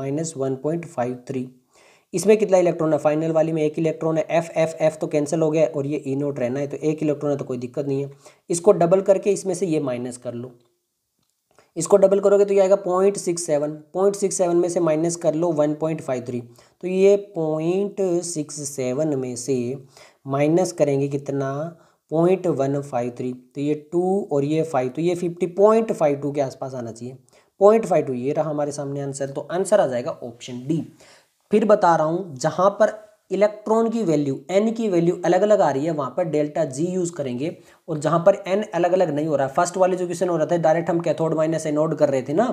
minus one point five three इसमें कितना इलेक्ट्रॉन है फाइनल वाली में एक इलेक्ट्रॉन है एफ एफ एफ तो कैंसिल हो गया और ये ई नोट रहना है तो एक इलेक्ट्रॉन है तो कोई दिक्कत नहीं है इसको डबल करके इसमें से ये माइनस कर लो इसको डबल करोगे तो ये आएगा point six seven point six seven में से माइनस कर लो वन पॉइंट फाइव थ्री तो ये पॉइंट सिक्स सेवन में से माइनस करेंगे कितना पॉइंट वन फाइव थ्री तो ये टू और ये फाइव तो ये फिफ्टी पॉइंट फाइव टू के आसपास आना चाहिए पॉइंट फाइव टू ये रहा हमारे सामने आंसर तो आंसर आ जाएगा ऑप्शन डी फिर बता रहा हूँ जहाँ पर इलेक्ट्रॉन की वैल्यू एन की वैल्यू अलग अलग आ रही है वहाँ पर डेल्टा जी यूज़ करेंगे और जहाँ पर एन अलग अलग नहीं हो रहा है फर्स्ट वाले जो क्वेश्चन हो रहा था डायरेक्ट हम कैथोड माइनस एनोड कर रहे थे ना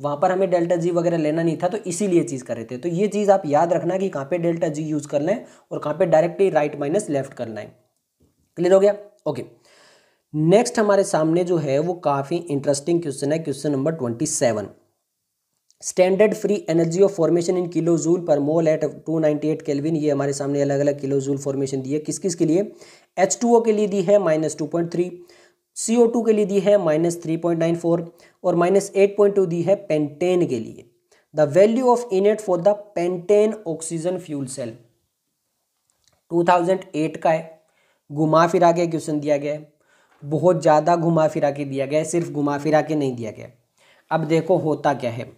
वहाँ पर हमें डेल्टा जी वगैरह लेना नहीं था तो इसीलिए चीज़ कर रहे थे तो ये चीज़ आप याद रखना कि कहाँ पर डेल्टा जी यूज़ करना है और कहाँ पर डायरेक्टली राइट माइनस लेफ्ट करना है क्लियर हो गया ओके नेक्स्ट हमारे सामने जो है वो काफ़ी इंटरेस्टिंग क्वेश्चन है question number twenty seven standard free energy of formation in kilo joule per mole eight 298 kelvin ये हमारे सामने अलग अलग किलो जूल फॉर्मेशन दी है किस किस के लिए एच के लिए दी है minus two point three C O two के लिए दी है minus three point nine four और माइनस एट पॉइंट टू दी है पेंटेन के लिए the value of E naught for the pentane oxygen fuel cell 2008 का है घुमा फिरा के क्वेश्चन दिया गया है बहुत ज़्यादा घुमा फिरा के दिया गया है सिर्फ घुमा फिरा के नहीं दिया गया अब देखो होता क्या है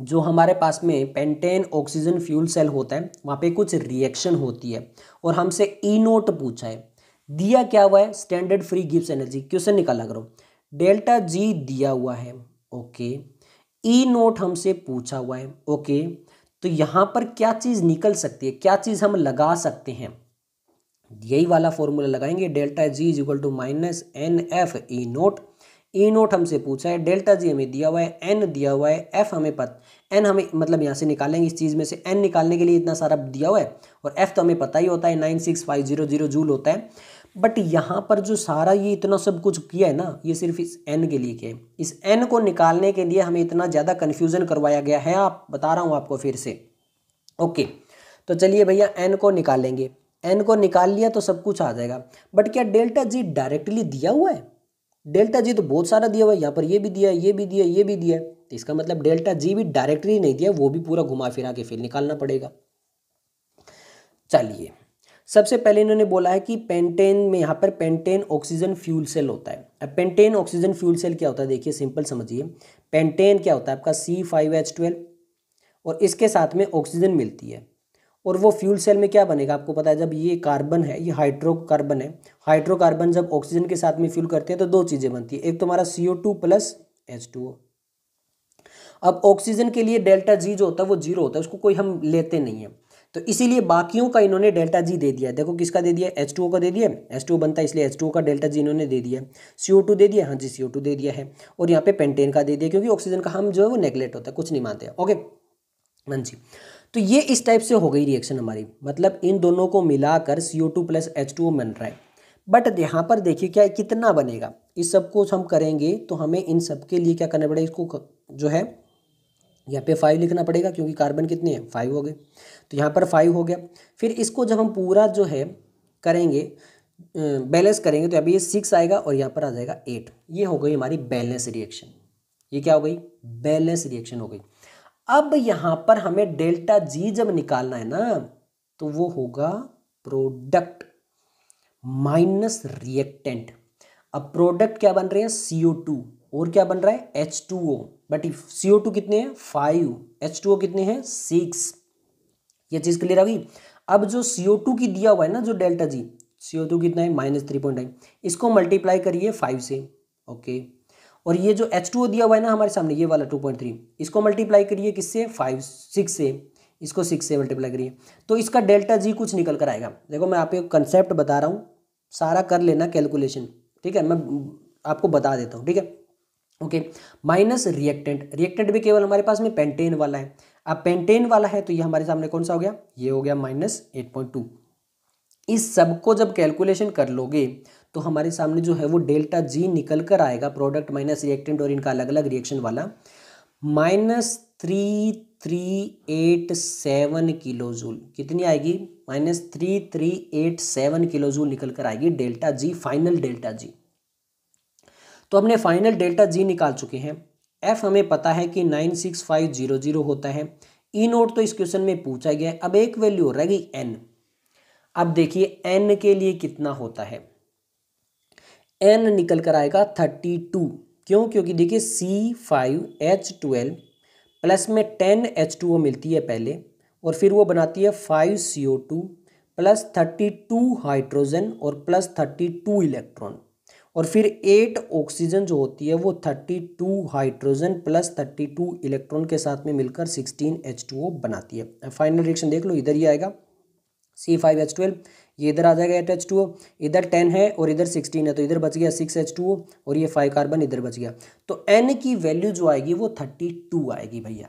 जो हमारे पास में पेंटेन ऑक्सीजन फ्यूल सेल होता है वहाँ पे कुछ रिएक्शन होती है और हमसे ई e नोट पूछा है दिया क्या हुआ है standard free Gibbs energy question निकाला करो डेल्टा जी दिया हुआ है ओके ई नोट हमसे पूछा हुआ है ओके तो यहाँ पर क्या चीज़ निकल सकती है क्या चीज़ हम लगा सकते हैं यही वाला फॉर्मूला लगाएंगे delta G is equal to minus N F E naught E naught हमसे पूछा है डेल्टा जी हमें दिया हुआ है एन दिया हुआ है एफ हमें पत एन हमें मतलब यहाँ से निकालेंगे इस चीज़ में से एन निकालने के लिए इतना सारा दिया हुआ है और एफ तो हमें पता ही होता है nine six five zero zero joule होता है बट यहाँ पर जो सारा ये इतना सब कुछ किया है ना ये सिर्फ इस एन के लिए किया है इस एन को निकालने के लिए हमें इतना ज़्यादा कन्फ्यूज़न करवाया गया है आप बता रहा हूँ आपको फिर से ओके तो चलिए भैया एन को निकालेंगे एन को निकाल लिया तो सब कुछ आ जाएगा बट क्या डेल्टा जी डायरेक्टली दिया हुआ है डेल्टा जी तो बहुत सारा दिया हुआ है यहाँ पर ये भी दिया है ये भी दिया ये भी दिया है तो इसका मतलब डेल्टा जी भी डायरेक्टली नहीं दिया वो भी पूरा घुमा फिरा के फिर निकालना पड़ेगा चलिए सबसे पहले इन्होंने बोला है कि पेंटेन में यहाँ पर पेंटेन ऑक्सीजन फ्यूल सेल होता है अब पेंटेन ऑक्सीजन फ्यूल सेल क्या होता है देखिए सिंपल समझिए पेंटेन क्या होता है आपका सी फाइव एच ट्वेल्व और इसके साथ में ऑक्सीजन मिलती है और वो फ्यूल सेल में क्या बनेगा आपको पता है जब ये कार्बन है ये हाइड्रोकार्बन है हाइड्रोकार्बन जब ऑक्सीजन के साथ में फ्यूल करते हैं तो दो चीज़ें बनती है एक तो हमारा C O two plus H two O अब ऑक्सीजन के लिए डेल्टा जी जो होता है वो जीरो होता है उसको कोई हम लेते नहीं है तो इसीलिए बाकियों का इन्होंने डेल्टा जी दे दिया देखो किसका दे दिया एच टू ओ का दे दिया एच टू ओ बनता है इसलिए एच टू ओ का डेल्टा जी इन्होंने दे दिया सी ओ टू दे दिया हाँ जी सी ओ टू दे दिया है और यहाँ पे पेंटेन का दे दिया क्योंकि ऑक्सीजन का हम जो है वो नेगलेक्ट होता है कुछ नहीं मानते ओके हाँ जी तो ये इस टाइप से हो गई रिएक्शन हमारी मतलब इन दोनों को मिलाकर C O two plus H two बन रहा है बट यहाँ पर देखिए क्या कितना बनेगा इस सब को हम करेंगे तो हमें इन सब के लिए क्या करना पड़ेगा इसको जो है यहाँ पे फाइव लिखना पड़ेगा क्योंकि कार्बन कितने हैं फाइव हो गए तो यहाँ पर फाइव हो गया फिर इसको जब हम पूरा जो है करेंगे बैलेंस करेंगे तो अभी ये सिक्स आएगा और यहाँ पर आ जाएगा एट ये हो गई हमारी बैलेंस रिएक्शन ये क्या हो गई बैलेंस रिएक्शन हो गई अब यहां पर हमें डेल्टा जी जब निकालना है ना तो वो होगा प्रोडक्ट माइनस रिएक्टेंट अब प्रोडक्ट क्या बन रहे हैं सीओ टू और क्या बन रहा है H two O but C O two कितने हैं फाइव एच टू ओ कितने हैं सिक्स ये चीज़ क्लियर आ गई अब जो सीओ टू की दिया हुआ है ना जो डेल्टा जी सीओ टू कितना है माइनस थ्री पॉइंट नाइन इसको मल्टीप्लाई करिए फाइव से ओके और ये जो एच टू दिया हुआ है ना हमारे सामने ये वाला टू पॉइंट थ्री इसको मल्टीप्लाई करिए किससे फाइव सिक्स से इसको सिक्स से मल्टीप्लाई करिए तो इसका डेल्टा जी कुछ निकल कर आएगा देखो मैं आपको कंसेप्ट बता रहा हूँ सारा कर लेना कैलकुलेशन ठीक है मैं आपको बता देता हूँ ठीक है ओके माइनस रिएक्टेंट रिएक्टेंट भी केवल हमारे पास में पेंटेन वाला है अब पेंटेन वाला है तो ये हमारे सामने कौन सा हो गया ये हो गया माइनस एट पॉइंट टू इस सब को जब कैलकुलेशन कर लोगे तो हमारे सामने जो है वो डेल्टा जी निकल कर आएगा प्रोडक्ट माइनस रिएक्टेंट और इनका अलग अलग रिएक्शन वाला minus three three eight seven kilo joule कितनी आएगी minus three three eight seven kilo joule निकल कर आएगी delta G final delta G तो हमने फाइनल डेल्टा जी निकाल चुके हैं एफ हमें पता है कि nine six five zero zero होता है ई e नोट तो इस क्वेश्चन में पूछा गया अब एक वैल्यू रहेगी एन अब देखिए एन के लिए कितना होता है एन निकल कर आएगा थर्टी टू क्यों क्योंकि देखिए C five H twelve plus में टेन एच टू ओ मिलती है पहले और फिर वो बनाती है five C O two plus thirty two hydrogen और प्लस थर्टी टू इलेक्ट्रॉन और फिर एट ऑक्सीजन जो होती है वो thirty two hydrogen plus thirty two electron के साथ में मिलकर सिक्सटीन एच टू ओ बनाती है फाइनल रिएक्शन देख लो इधर ही आएगा सी फाइव एच ट्वेल्व ये इधर आ जाएगा एट एच टू ओ इधर टेन है और इधर सिक्सटीन है तो इधर बच गया सिक्स एच टू ओ और ये फाइव कार्बन इधर बच गया तो एन की वैल्यू जो आएगी वो थर्टी टू आएगी भैया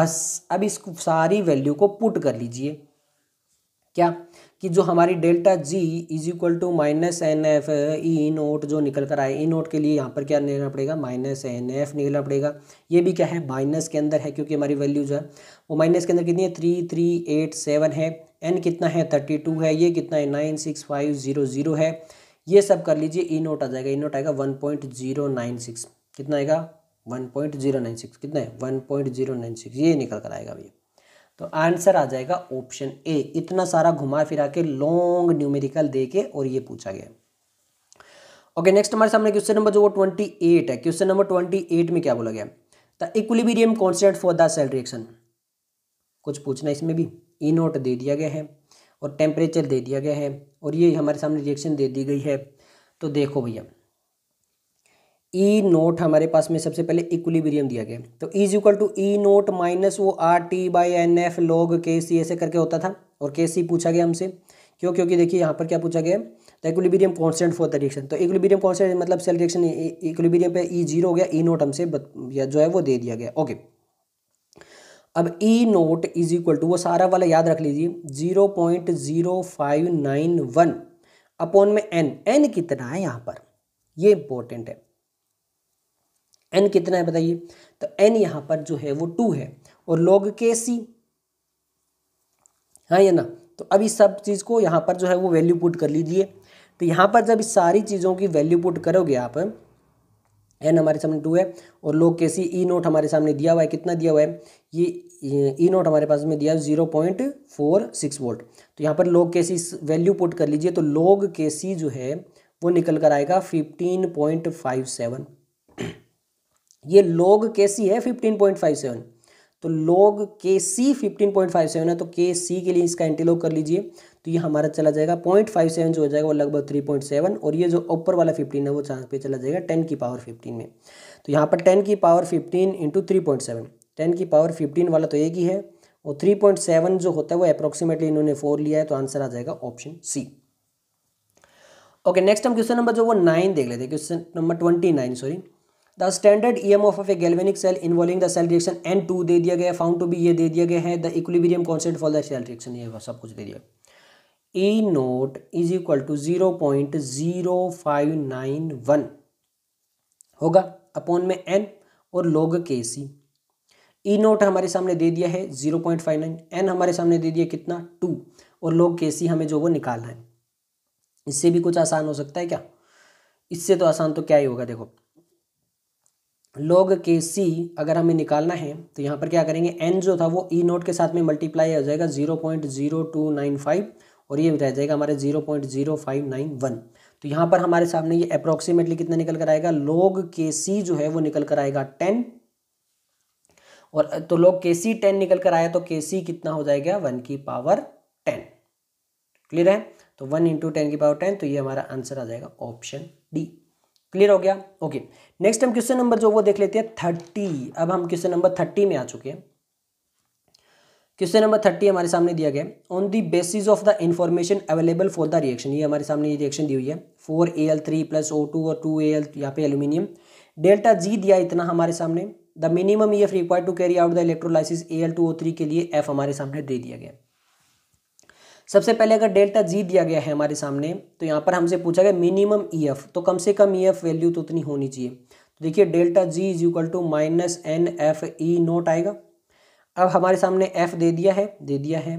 बस अब इस सारी वैल्यू को पुट कर लीजिए क्या कि जो हमारी delta G is equal to minus N F E naught जो निकल कर आए ई e नोट के लिए यहाँ पर क्या निकलना पड़ेगा माइनस एन एफ निकलना पड़ेगा ये भी क्या है माइनस के अंदर है क्योंकि हमारी वैल्यू जो है वो माइनस के अंदर कितनी है थ्री थ्री एट सेवन है एन कितना है थर्टी टू है ये कितना है nine six five zero zero है ये सब कर लीजिए ई e नोट आ जाएगा ई e नोट आएगा one point zero nine six कितना आएगा one point zero nine six कितना है one point zero nine six ये निकल कर आएगा भैया तो आंसर आ जाएगा ऑप्शन ए इतना सारा घुमा फिरा के लॉन्ग न्यूमेरिकल दे के और ये पूछा गया ओके नेक्स्ट हमारे सामने क्वेश्चन नंबर जो वो ट्वेंटी एट है क्वेश्चन नंबर ट्वेंटी एट में क्या बोला गया the equilibrium constant for the cell reaction कुछ पूछना इसमें भी ई नोट दे दिया गया है और टेम्परेचर दे दिया गया है और ये हमारे सामने रिएक्शन दे दी गई है तो देखो भैया ई नोट हमारे पास में सबसे पहले इक्विलिब्रियम दिया गया तो is equal to E naught minus वो R T by N F log K C ऐसे करके होता था और के सी पूछा गया हमसे क्यों क्योंकि देखिए यहाँ पर क्या पूछा गया तो equilibrium constant for the reaction तो इक्विलिब्रियम कांस्टेंट मतलब सेल रिएक्शन इक्विलिब्रियम पे ई e जीरो हो गया ई e नोट हमसे या जो है वो दे दिया गया ओके okay. अब E naught is equal to वो सारा वाला याद रख लीजिए zero point zero five nine one upon में एन एन कितना है यहाँ पर ये इंपॉर्टेंट है एन कितना है बताइए तो एन यहाँ पर जो है वो टू है और लॉग के सी हाँ या ना तो अब इस सब चीज़ को यहाँ पर जो है वो वैल्यू पुट कर लीजिए तो यहाँ पर जब इस सारी चीज़ों की वैल्यू पुट करोगे आप एन हमारे सामने टू है और लोग कैसी ई नोट हमारे सामने दिया हुआ है कितना दिया हुआ है ये ई नोट e हमारे पास में दिया है zero point four six volt तो यहाँ पर लोग कैसी वैल्यू पुट कर लीजिए तो लोग कैसी जो है वो निकल कर आएगा फिफ्टीन पॉइंट फाइव सेवन ये लोग कैसी है फिफ्टीन पॉइंट फाइव सेवन तो log K C fifteen point five seven है तो के सी के लिए इसका एंटीलॉग कर लीजिए तो ये हमारा चला जाएगा पॉइंट फाइव सेवन जो हो जाएगा वो लगभग थ्री पॉइंट सेवन और ये जो ऊपर वाला फिफ्टीन है वो चांस पे चला जाएगा टेन की पावर फिफ्टीन में तो यहाँ पर टेन की power fifteen into three point seven ten की पावर फिफ्टीन वाला तो एक ही है और थ्री पॉइंट सेवन जो होता है वो अप्रोक्सीमेटली इन्होंने फोर लिया है तो आंसर आ जाएगा ऑप्शन सी ओके नेक्स्ट हम क्वेश्चन नंबर जो वो नाइन देख लेते हैं question number twenty nine sorry the standard E M of a galvanic cell involving the cell reaction N two दे दिया गया फाउंड टू बी ये दे दिया गया है the equilibrium concept for the cell reaction ये सब कुछ दे दिया E naught is equal to zero point zero five nine one होगा अपॉन में एन और लोग के सी ई नोट हमारे सामने दे दिया है zero point five nine N हमारे सामने दे दिया कितना टू और लोग के सी हमें जो वो निकालना है इससे भी कुछ आसान हो सकता है क्या इससे तो आसान तो क्या ही होगा देखो लोग के सी अगर हमें निकालना है तो यहाँ पर क्या करेंगे एन जो था वो ई e नोट के साथ में मल्टीप्लाई हो जाएगा zero point zero two nine five और ये रह जाएगा हमारे zero point zero five nine one तो यहाँ पर हमारे सामने ये अप्रोक्सीमेटली कितना निकल कर आएगा लोग के सी जो है वो निकल कर आएगा टेन और तो लोग के सी टेन निकल कर आया तो के सी कितना हो जाएगा वन की पावर टेन क्लियर है तो वन इंटू टेन की पावर टेन तो ये हमारा आंसर आ जाएगा ऑप्शन डी क्लियर हो गया ओके नेक्स्ट हम क्वेश्चन नंबर जो वो देख लेते हैं थर्टी अब हम क्वेश्चन नंबर थर्टी में आ चुके हैं क्वेश्चन नंबर थर्टी हमारे सामने दिया गया on the basis of the information available for the reaction ये हमारे सामने ये रिएक्शन दी हुई है four A L three plus O two और टू ए एल यहाँ पे एल्यूमिनियम डेल्टा जी दिया इतना हमारे सामने the minimum E F require to carry out the electrolysis A L two O three के लिए एफ हमारे सामने दे दिया गया सबसे पहले अगर डेल्टा जी दिया गया है हमारे सामने तो यहाँ पर हमसे पूछा गया मिनिमम ई एफ तो कम से कम ई एफ वैल्यू तो उतनी होनी चाहिए तो देखिए delta G is equal to minus N F E naught आएगा अब हमारे सामने एफ दे दिया है दे दिया है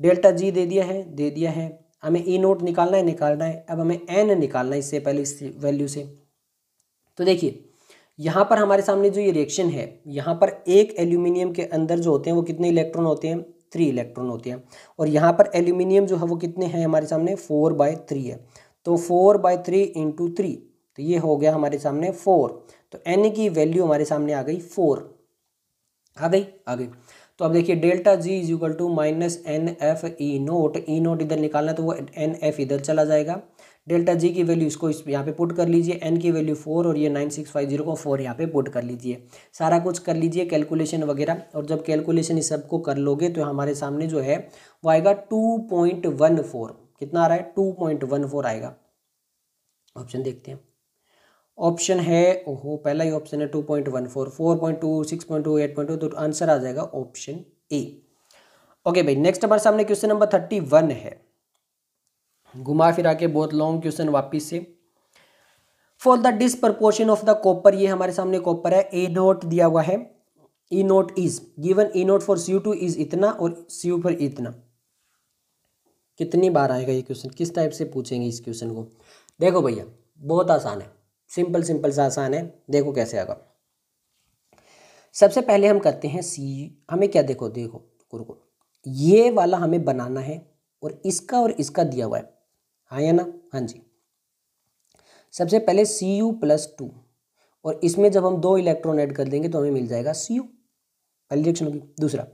डेल्टा जी दे दिया है दे दिया है हमें ई नोट निकालना है निकालना है अब हमें एन निकालना है इससे पहले इस वैल्यू से तो देखिए यहाँ पर हमारे सामने जो ये रिएक्शन है यहाँ पर एक एल्यूमिनियम के अंदर जो होते हैं वो कितने इलेक्ट्रॉन होते हैं थ्री इलेक्ट्रॉन होते हैं और यहाँ पर एल्यूमिनियम जो है वो कितने हैं हमारे सामने फोर बाय थ्री है तो four by three into three तो ये हो गया हमारे सामने फोर तो एन की वैल्यू हमारे सामने आ गई फोर आ गई आ गई तो अब देखिए delta G is equal to minus N F E naught E e naught इधर निकालना तो वो एन एफ इधर चला जाएगा डेल्टा जी की वैल्यू इसको इस यहाँ पे पुट कर लीजिए एन की वैल्यू फोर और ये नाइन सिक्स फाइव जीरो को फोर यहाँ पे पुट कर लीजिए सारा कुछ कर लीजिए कैलकुलेशन वगैरह और जब कैलकुलेशन इस सबको कर लोगे तो हमारे सामने जो है वो आएगा टू पॉइंट वन फोर कितना आ रहा है टू पॉइंट वन फोर आएगा ऑप्शन देखते हैं ऑप्शन है ओहो पहला ही ऑप्शन है two point one four four point two six point two eight point two तो आंसर आ जाएगा ऑप्शन ए ओके भाई नेक्स्ट हमारे सामने क्वेश्चन नंबर थर्टी वन है घुमा फिरा के बहुत लॉन्ग क्वेश्चन वापिस से for the disproportion of the copper ये हमारे सामने कॉपर है ए नोट दिया हुआ है E naught is given E naught for C two is इतना और सी फॉर इतना कितनी बार आएगा ये क्वेश्चन किस टाइप से पूछेंगे इस क्वेश्चन को देखो भैया बहुत आसान है सिंपल सिंपल सा आसान है देखो कैसे आएगा सबसे पहले हम करते हैं सी हमें क्या देखो देखो रुको ये वाला हमें बनाना है और इसका और इसका दिया हुआ है हाँ या ना हाँ जी सबसे पहले सी यू प्लस टू और इसमें जब हम दो इलेक्ट्रॉन ऐड कर देंगे तो हमें मिल जाएगा सी यू पहली रिएक्शन होगी दूसरा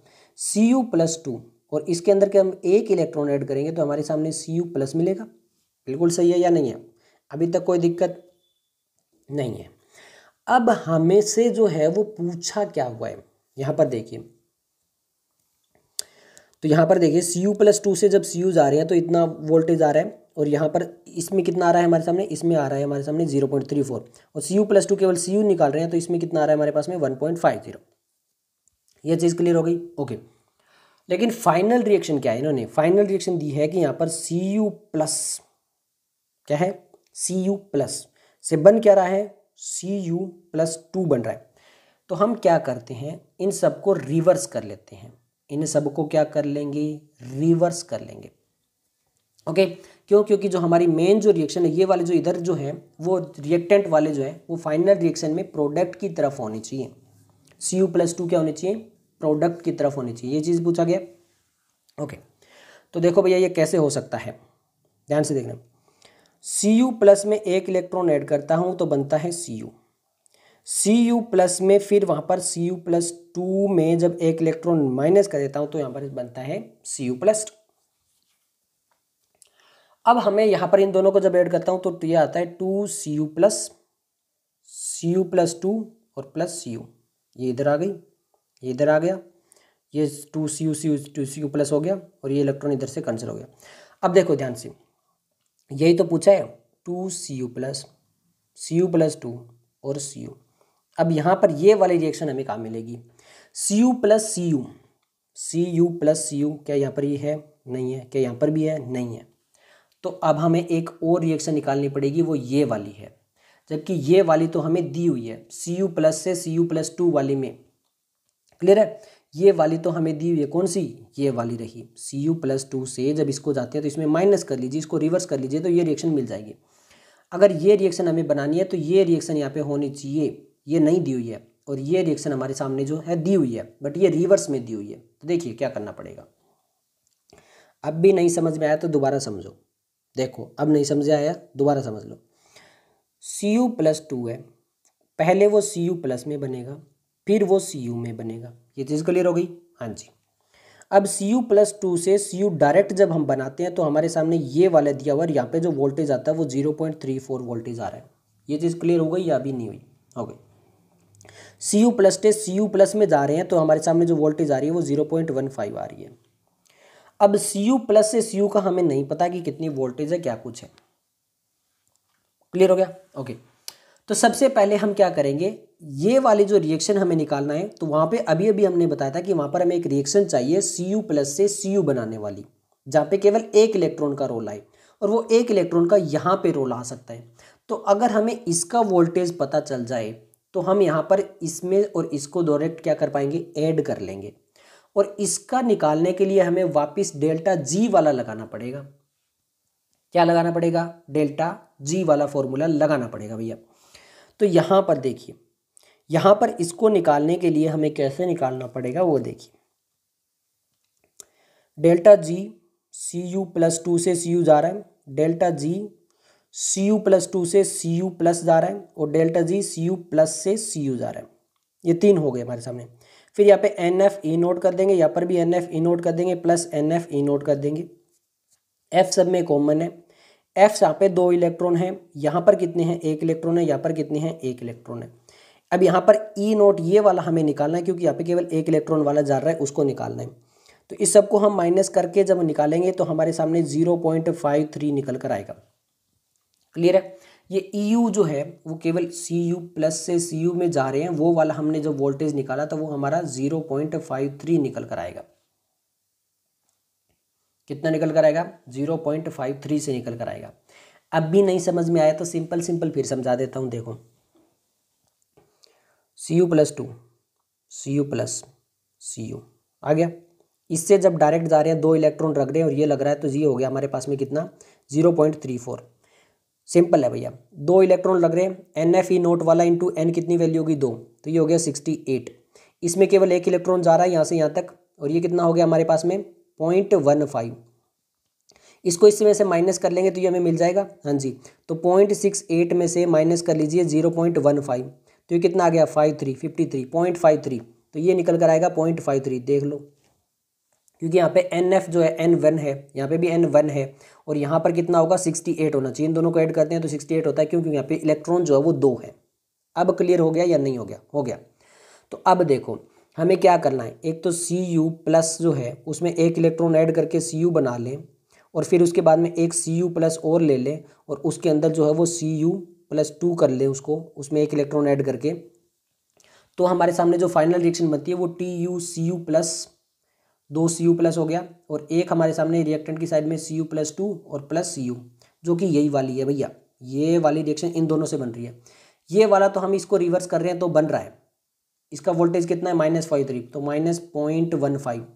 सी यू प्लस टू और इसके अंदर के हम एक इलेक्ट्रॉन ऐड करेंगे तो हमारे सामने सी यू प्लस मिलेगा बिल्कुल सही है या नहीं है अभी तक कोई दिक्कत नहीं है अब हमें से जो है वो पूछा क्या हुआ है यहाँ पर देखिए तो यहाँ पर देखिए सी यू प्लस टू से जब सी यू जा रहे हैं तो इतना वोल्टेज आ रहा है और यहाँ पर इसमें कितना आ रहा है हमारे सामने इसमें आ रहा है हमारे सामने जीरो पॉइंट थ्री फोर और सी यू प्लस टू केवल सी यू निकाल रहे हैं तो इसमें कितना आ रहा है हमारे पास में वन पॉइंट फाइव जीरो यह चीज़ क्लियर हो गई ओके लेकिन फाइनल रिएक्शन क्या है इन्होंने फाइनल रिएक्शन दी है कि यहाँ पर सी यू प्लस क्या है सी यू प्लस से बन क्या रहा है सी यू प्लस टू बन रहा है तो हम क्या करते हैं इन सबको रिवर्स कर लेते हैं इन सबको क्या कर लेंगे रिवर्स कर लेंगे ओके क्यों क्योंकि जो हमारी मेन जो रिएक्शन है ये वाले जो इधर जो है वो रिएक्टेंट वाले जो है वो फाइनल रिएक्शन में प्रोडक्ट की तरफ होनी चाहिए सी यू प्लस टू क्या होनी चाहिए प्रोडक्ट की तरफ होनी चाहिए ये चीज़ पूछा गया ओके तो देखो भैया ये कैसे हो सकता है ध्यान से देखना सी यू प्लस में एक इलेक्ट्रॉन ऐड करता हूं तो बनता है C U C U plus में फिर वहां पर सी यू प्लस टू में जब एक इलेक्ट्रॉन माइनस कर देता हूं तो यहां पर बनता है सी यू प्लस अब हमें यहां पर इन दोनों को जब ऐड करता हूं तो, तो ये आता है two C U plus C U plus two और प्लस सी यू ये इधर आ गई ये इधर आ गया ये two C U C U two C U plus हो गया और ये इलेक्ट्रॉन इधर से कैंसिल हो गया अब देखो ध्यान से यही तो पूछा है two C U plus C U plus two और सी यू अब यहाँ पर ये वाली रिएक्शन हमें कहाँ मिलेगी C U plus C U C U plus C U क्या यहाँ पर ये है नहीं है क्या यहाँ पर भी है नहीं है तो अब हमें एक और रिएक्शन निकालनी पड़ेगी वो ये वाली है जबकि ये वाली तो हमें दी हुई है सी यू प्लस से सी यू प्लस टू वाली में क्लियर है ये वाली तो हमें दी हुई है कौन सी ये वाली रही सी यू प्लस टू से जब इसको जाते हैं तो इसमें माइनस कर लीजिए इसको रिवर्स कर लीजिए तो ये रिएक्शन मिल जाएगी अगर ये रिएक्शन हमें बनानी है तो ये रिएक्शन यहाँ पे होनी चाहिए ये नहीं दी हुई है और ये रिएक्शन हमारे सामने जो है दी हुई है बट ये रिवर्स में दी हुई है तो देखिए क्या करना पड़ेगा अब भी नहीं समझ में आया तो दोबारा समझो देखो अब नहीं समझ आया दोबारा समझ लो सी यू प्लस टू है पहले वो सी यू प्लस में बनेगा फिर वो सी यू में बनेगा ये चीज़ क्लियर हो गई हाँ जी अब सी यू प्लस टू से सी यू डायरेक्ट जब हम बनाते हैं तो हमारे सामने ये वाला दिया हुआ है यहाँ पे जो वोल्टेज आता है वो zero point three four voltage आ रहा है ये चीज़ क्लियर हो गई या अभी नहीं हुई हो गई सी यू प्लस टे सी यू प्लस में जा रहे हैं तो हमारे सामने जो वोल्टेज आ रही है वो जीरो पॉइंट वन फाइव आ रही है अब सी यू प्लस से सी यू का हमें नहीं पता कि कितनी वोल्टेज है क्या कुछ है क्लियर हो गया ओके तो सबसे पहले हम क्या करेंगे ये वाले जो रिएक्शन हमें निकालना है तो वहाँ पे अभी अभी हमने बताया था कि वहाँ पर हमें एक रिएक्शन चाहिए सी यू प्लस से सी यू बनाने वाली जहाँ पे केवल एक इलेक्ट्रॉन का रोल आए और वो एक इलेक्ट्रॉन का यहाँ पे रोल आ सकता है तो अगर हमें इसका वोल्टेज पता चल जाए तो हम यहाँ पर इसमें और इसको डायरेक्ट क्या कर पाएंगे ऐड कर लेंगे और इसका निकालने के लिए हमें वापस डेल्टा जी वाला लगाना पड़ेगा क्या लगाना पड़ेगा डेल्टा जी वाला फॉर्मूला लगाना पड़ेगा भैया तो यहाँ पर देखिए यहाँ पर इसको निकालने के लिए हमें कैसे निकालना पड़ेगा वो देखिए delta G C U plus two से सी यू जा रहा है delta G C U plus two से सी यू प्लस जा रहा है और delta G C U plus से सी यू जा रहा है ये तीन हो गए हमारे सामने फिर यहाँ पे एन एफ ई नोट कर देंगे यहाँ पर भी एन एफ ई नोट कर देंगे plus N F E naught कर देंगे एफ सब में कॉमन है एफ यहाँ पे दो इलेक्ट्रॉन है यहाँ पर कितने हैं एक इलेक्ट्रॉन है यहाँ पर कितने हैं एक इलेक्ट्रॉन है अब यहाँ पर ई e नोट ये वाला हमें निकालना है क्योंकि यहाँ पे केवल एक इलेक्ट्रॉन वाला जा रहा है उसको निकालना है तो इस सब को हम माइनस करके जब निकालेंगे तो हमारे सामने जीरो पॉइंट फाइव थ्री निकल कर आएगा क्लियर है ये ई e जो है वो केवल सी यू प्लस से सी यू में जा रहे हैं वो वाला हमने जब वोल्टेज निकाला तो वो हमारा जीरो पॉइंट फाइव थ्री निकल कर आएगा कितना निकल कर आएगा जीरो पॉइंट फाइव थ्री से निकल कर आएगा अब भी नहीं समझ में आया तो सिंपल सिंपल फिर समझा देता हूं देखो C U plus two C U plus C U आ गया इससे जब डायरेक्ट जा रहे हैं दो इलेक्ट्रॉन रख रहे हैं और ये लग रहा है तो ये हो गया हमारे पास में कितना zero point three four simple है भैया दो इलेक्ट्रॉन लग रहे हैं एन एफ ई नोट वाला इंटू एन कितनी वैल्यू होगी दो तो ये हो गया सिक्सटी एट इसमें केवल एक इलेक्ट्रॉन जा रहा है यहाँ से यहाँ तक और ये कितना हो गया हमारे पास में पॉइंट वन फाइव इसको इसमें से माइनस कर लेंगे तो ये हमें मिल जाएगा हाँ जी तो पॉइंट सिक्स एट में से माइनस कर लीजिए जीरो पॉइंट वन फाइव तो ये कितना आ गया five three fifty three point five three तो ये निकल कर आएगा पॉइंट फाइव थ्री देख लो क्योंकि यहाँ पे एन एफ जो है एन वन है यहाँ पे भी एन वन है और यहाँ पर कितना होगा सिक्सटी एट होना चाहिए इन दोनों को ऐड करते हैं तो सिक्सटी एट होता है क्योंकि यहाँ पे इलेक्ट्रॉन जो है वो दो है अब क्लियर हो गया या नहीं हो गया हो गया तो अब देखो हमें क्या करना है एक तो सी यू प्लस जो है उसमें एक इलेक्ट्रॉन ऐड करके सी यू बना लें और फिर उसके बाद में एक सी यू प्लस और ले लें और उसके अंदर जो है वो सी यू प्लस टू कर ले उसको उसमें एक इलेक्ट्रॉन ऐड करके तो हमारे सामने जो फाइनल रिएक्शन बनती है वो T U C U plus दो सी यू प्लस हो गया और एक हमारे सामने रिएक्टेंट की साइड में सी यू प्लस टू और प्लस सी यू जो कि यही वाली है भैया ये वाली रिएक्शन इन दोनों से बन रही है ये वाला तो हम इसको रिवर्स कर रहे हैं तो बन रहा है इसका वोल्टेज कितना है माइनस फाइव थ्री तो माइनस पॉइंट वन फाइव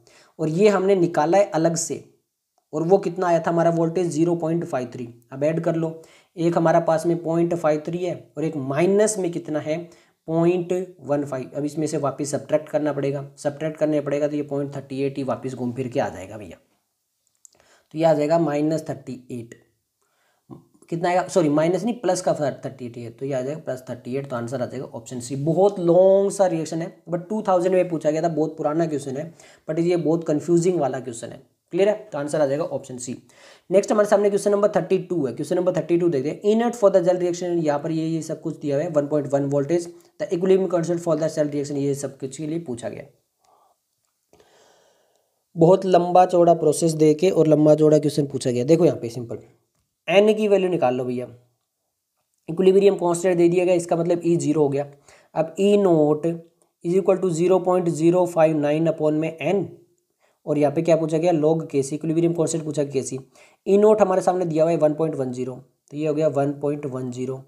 और ये हमने निकाला है अलग से और वो कितना आया था हमारा voltage zero point five three अब ऐड कर लो एक हमारा पास में पॉइंट फाइव थ्री है और एक माइनस में कितना है पॉइंट वन फाइव अब इसमें से वापस सब्ट्रैक्ट करना पड़ेगा सब्ट्रैक्ट करने पड़ेगा तो ये पॉइंट थर्टी एट ही वापस घूम फिर के आ जाएगा भैया तो ये आ जाएगा माइनस थर्टी एट कितना आएगा सॉरी माइनस नहीं प्लस का थर्टी एट है तो ये आ जाएगा प्लस थर्टी एट तो आंसर आ जाएगा ऑप्शन सी बहुत लॉन्ग सा रिएक्शन है बट टू थाउजेंड में पूछा गया था बहुत पुराना क्वेश्चन है बट ये बहुत कन्फ्यूजिंग वाला क्वेश्चन है क्लियर है तो आंसर आ जाएगा ऑप्शन सी नेक्स्ट हमारे सामने क्वेश्चन नंबर थर्टी टू है क्वेश्चन नंबर थर्टी टू देखते हैं इनट फॉर द जल रिएक्शन यहाँ पर ये ये सब कुछ दिया हुआ है one point one voltage the equilibrium constant for the cell reaction ये सब कुछ के लिए पूछा गया बहुत लंबा चौड़ा प्रोसेस दे के और लंबा चौड़ा क्वेश्चन पूछा गया देखो यहाँ पे सिंपल एन की वैल्यू निकाल लो भैया इक्विलिब्रियम कॉन्स्टेंट दे दिया गया इसका मतलब ई e जीरो हो गया अब E naught is equal to zero point zero five nine upon में एन और यहाँ पे क्या पूछा गया लॉग के सी इक्विलिब्रियम कॉन्सेंट पूछा के सी ई नोट हमारे सामने दिया हुआ है वन पॉइंट वन जीरो तो ये हो गया one point one zero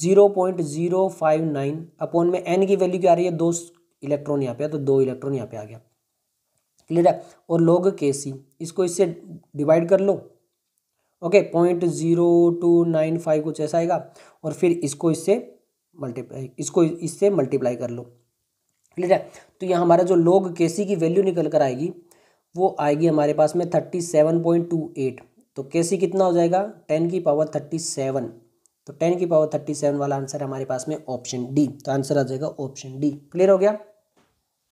zero point zero five nine upon में एन की वैल्यू क्या आ रही है दो इलेक्ट्रॉन यहाँ पे तो दो इलेक्ट्रॉन यहाँ पे आ गया क्लियर है और लॉग के सी इसको इससे डिवाइड कर लो okay point zero two nine five कुछ ऐसा आएगा और फिर इसको इससे मल्टीप्लाई इसको इससे मल्टीप्लाई कर लो क्लियर है तो यहाँ हमारा जो लॉग के सी की वैल्यू निकल कर आएगी वो आएगी हमारे पास में thirty seven point two eight तो के सी कितना हो जाएगा टेन की पावर थर्टी सेवन तो टेन की पावर थर्टी सेवन वाला आंसर हमारे पास में ऑप्शन डी तो आंसर आ जाएगा ऑप्शन डी क्लियर हो गया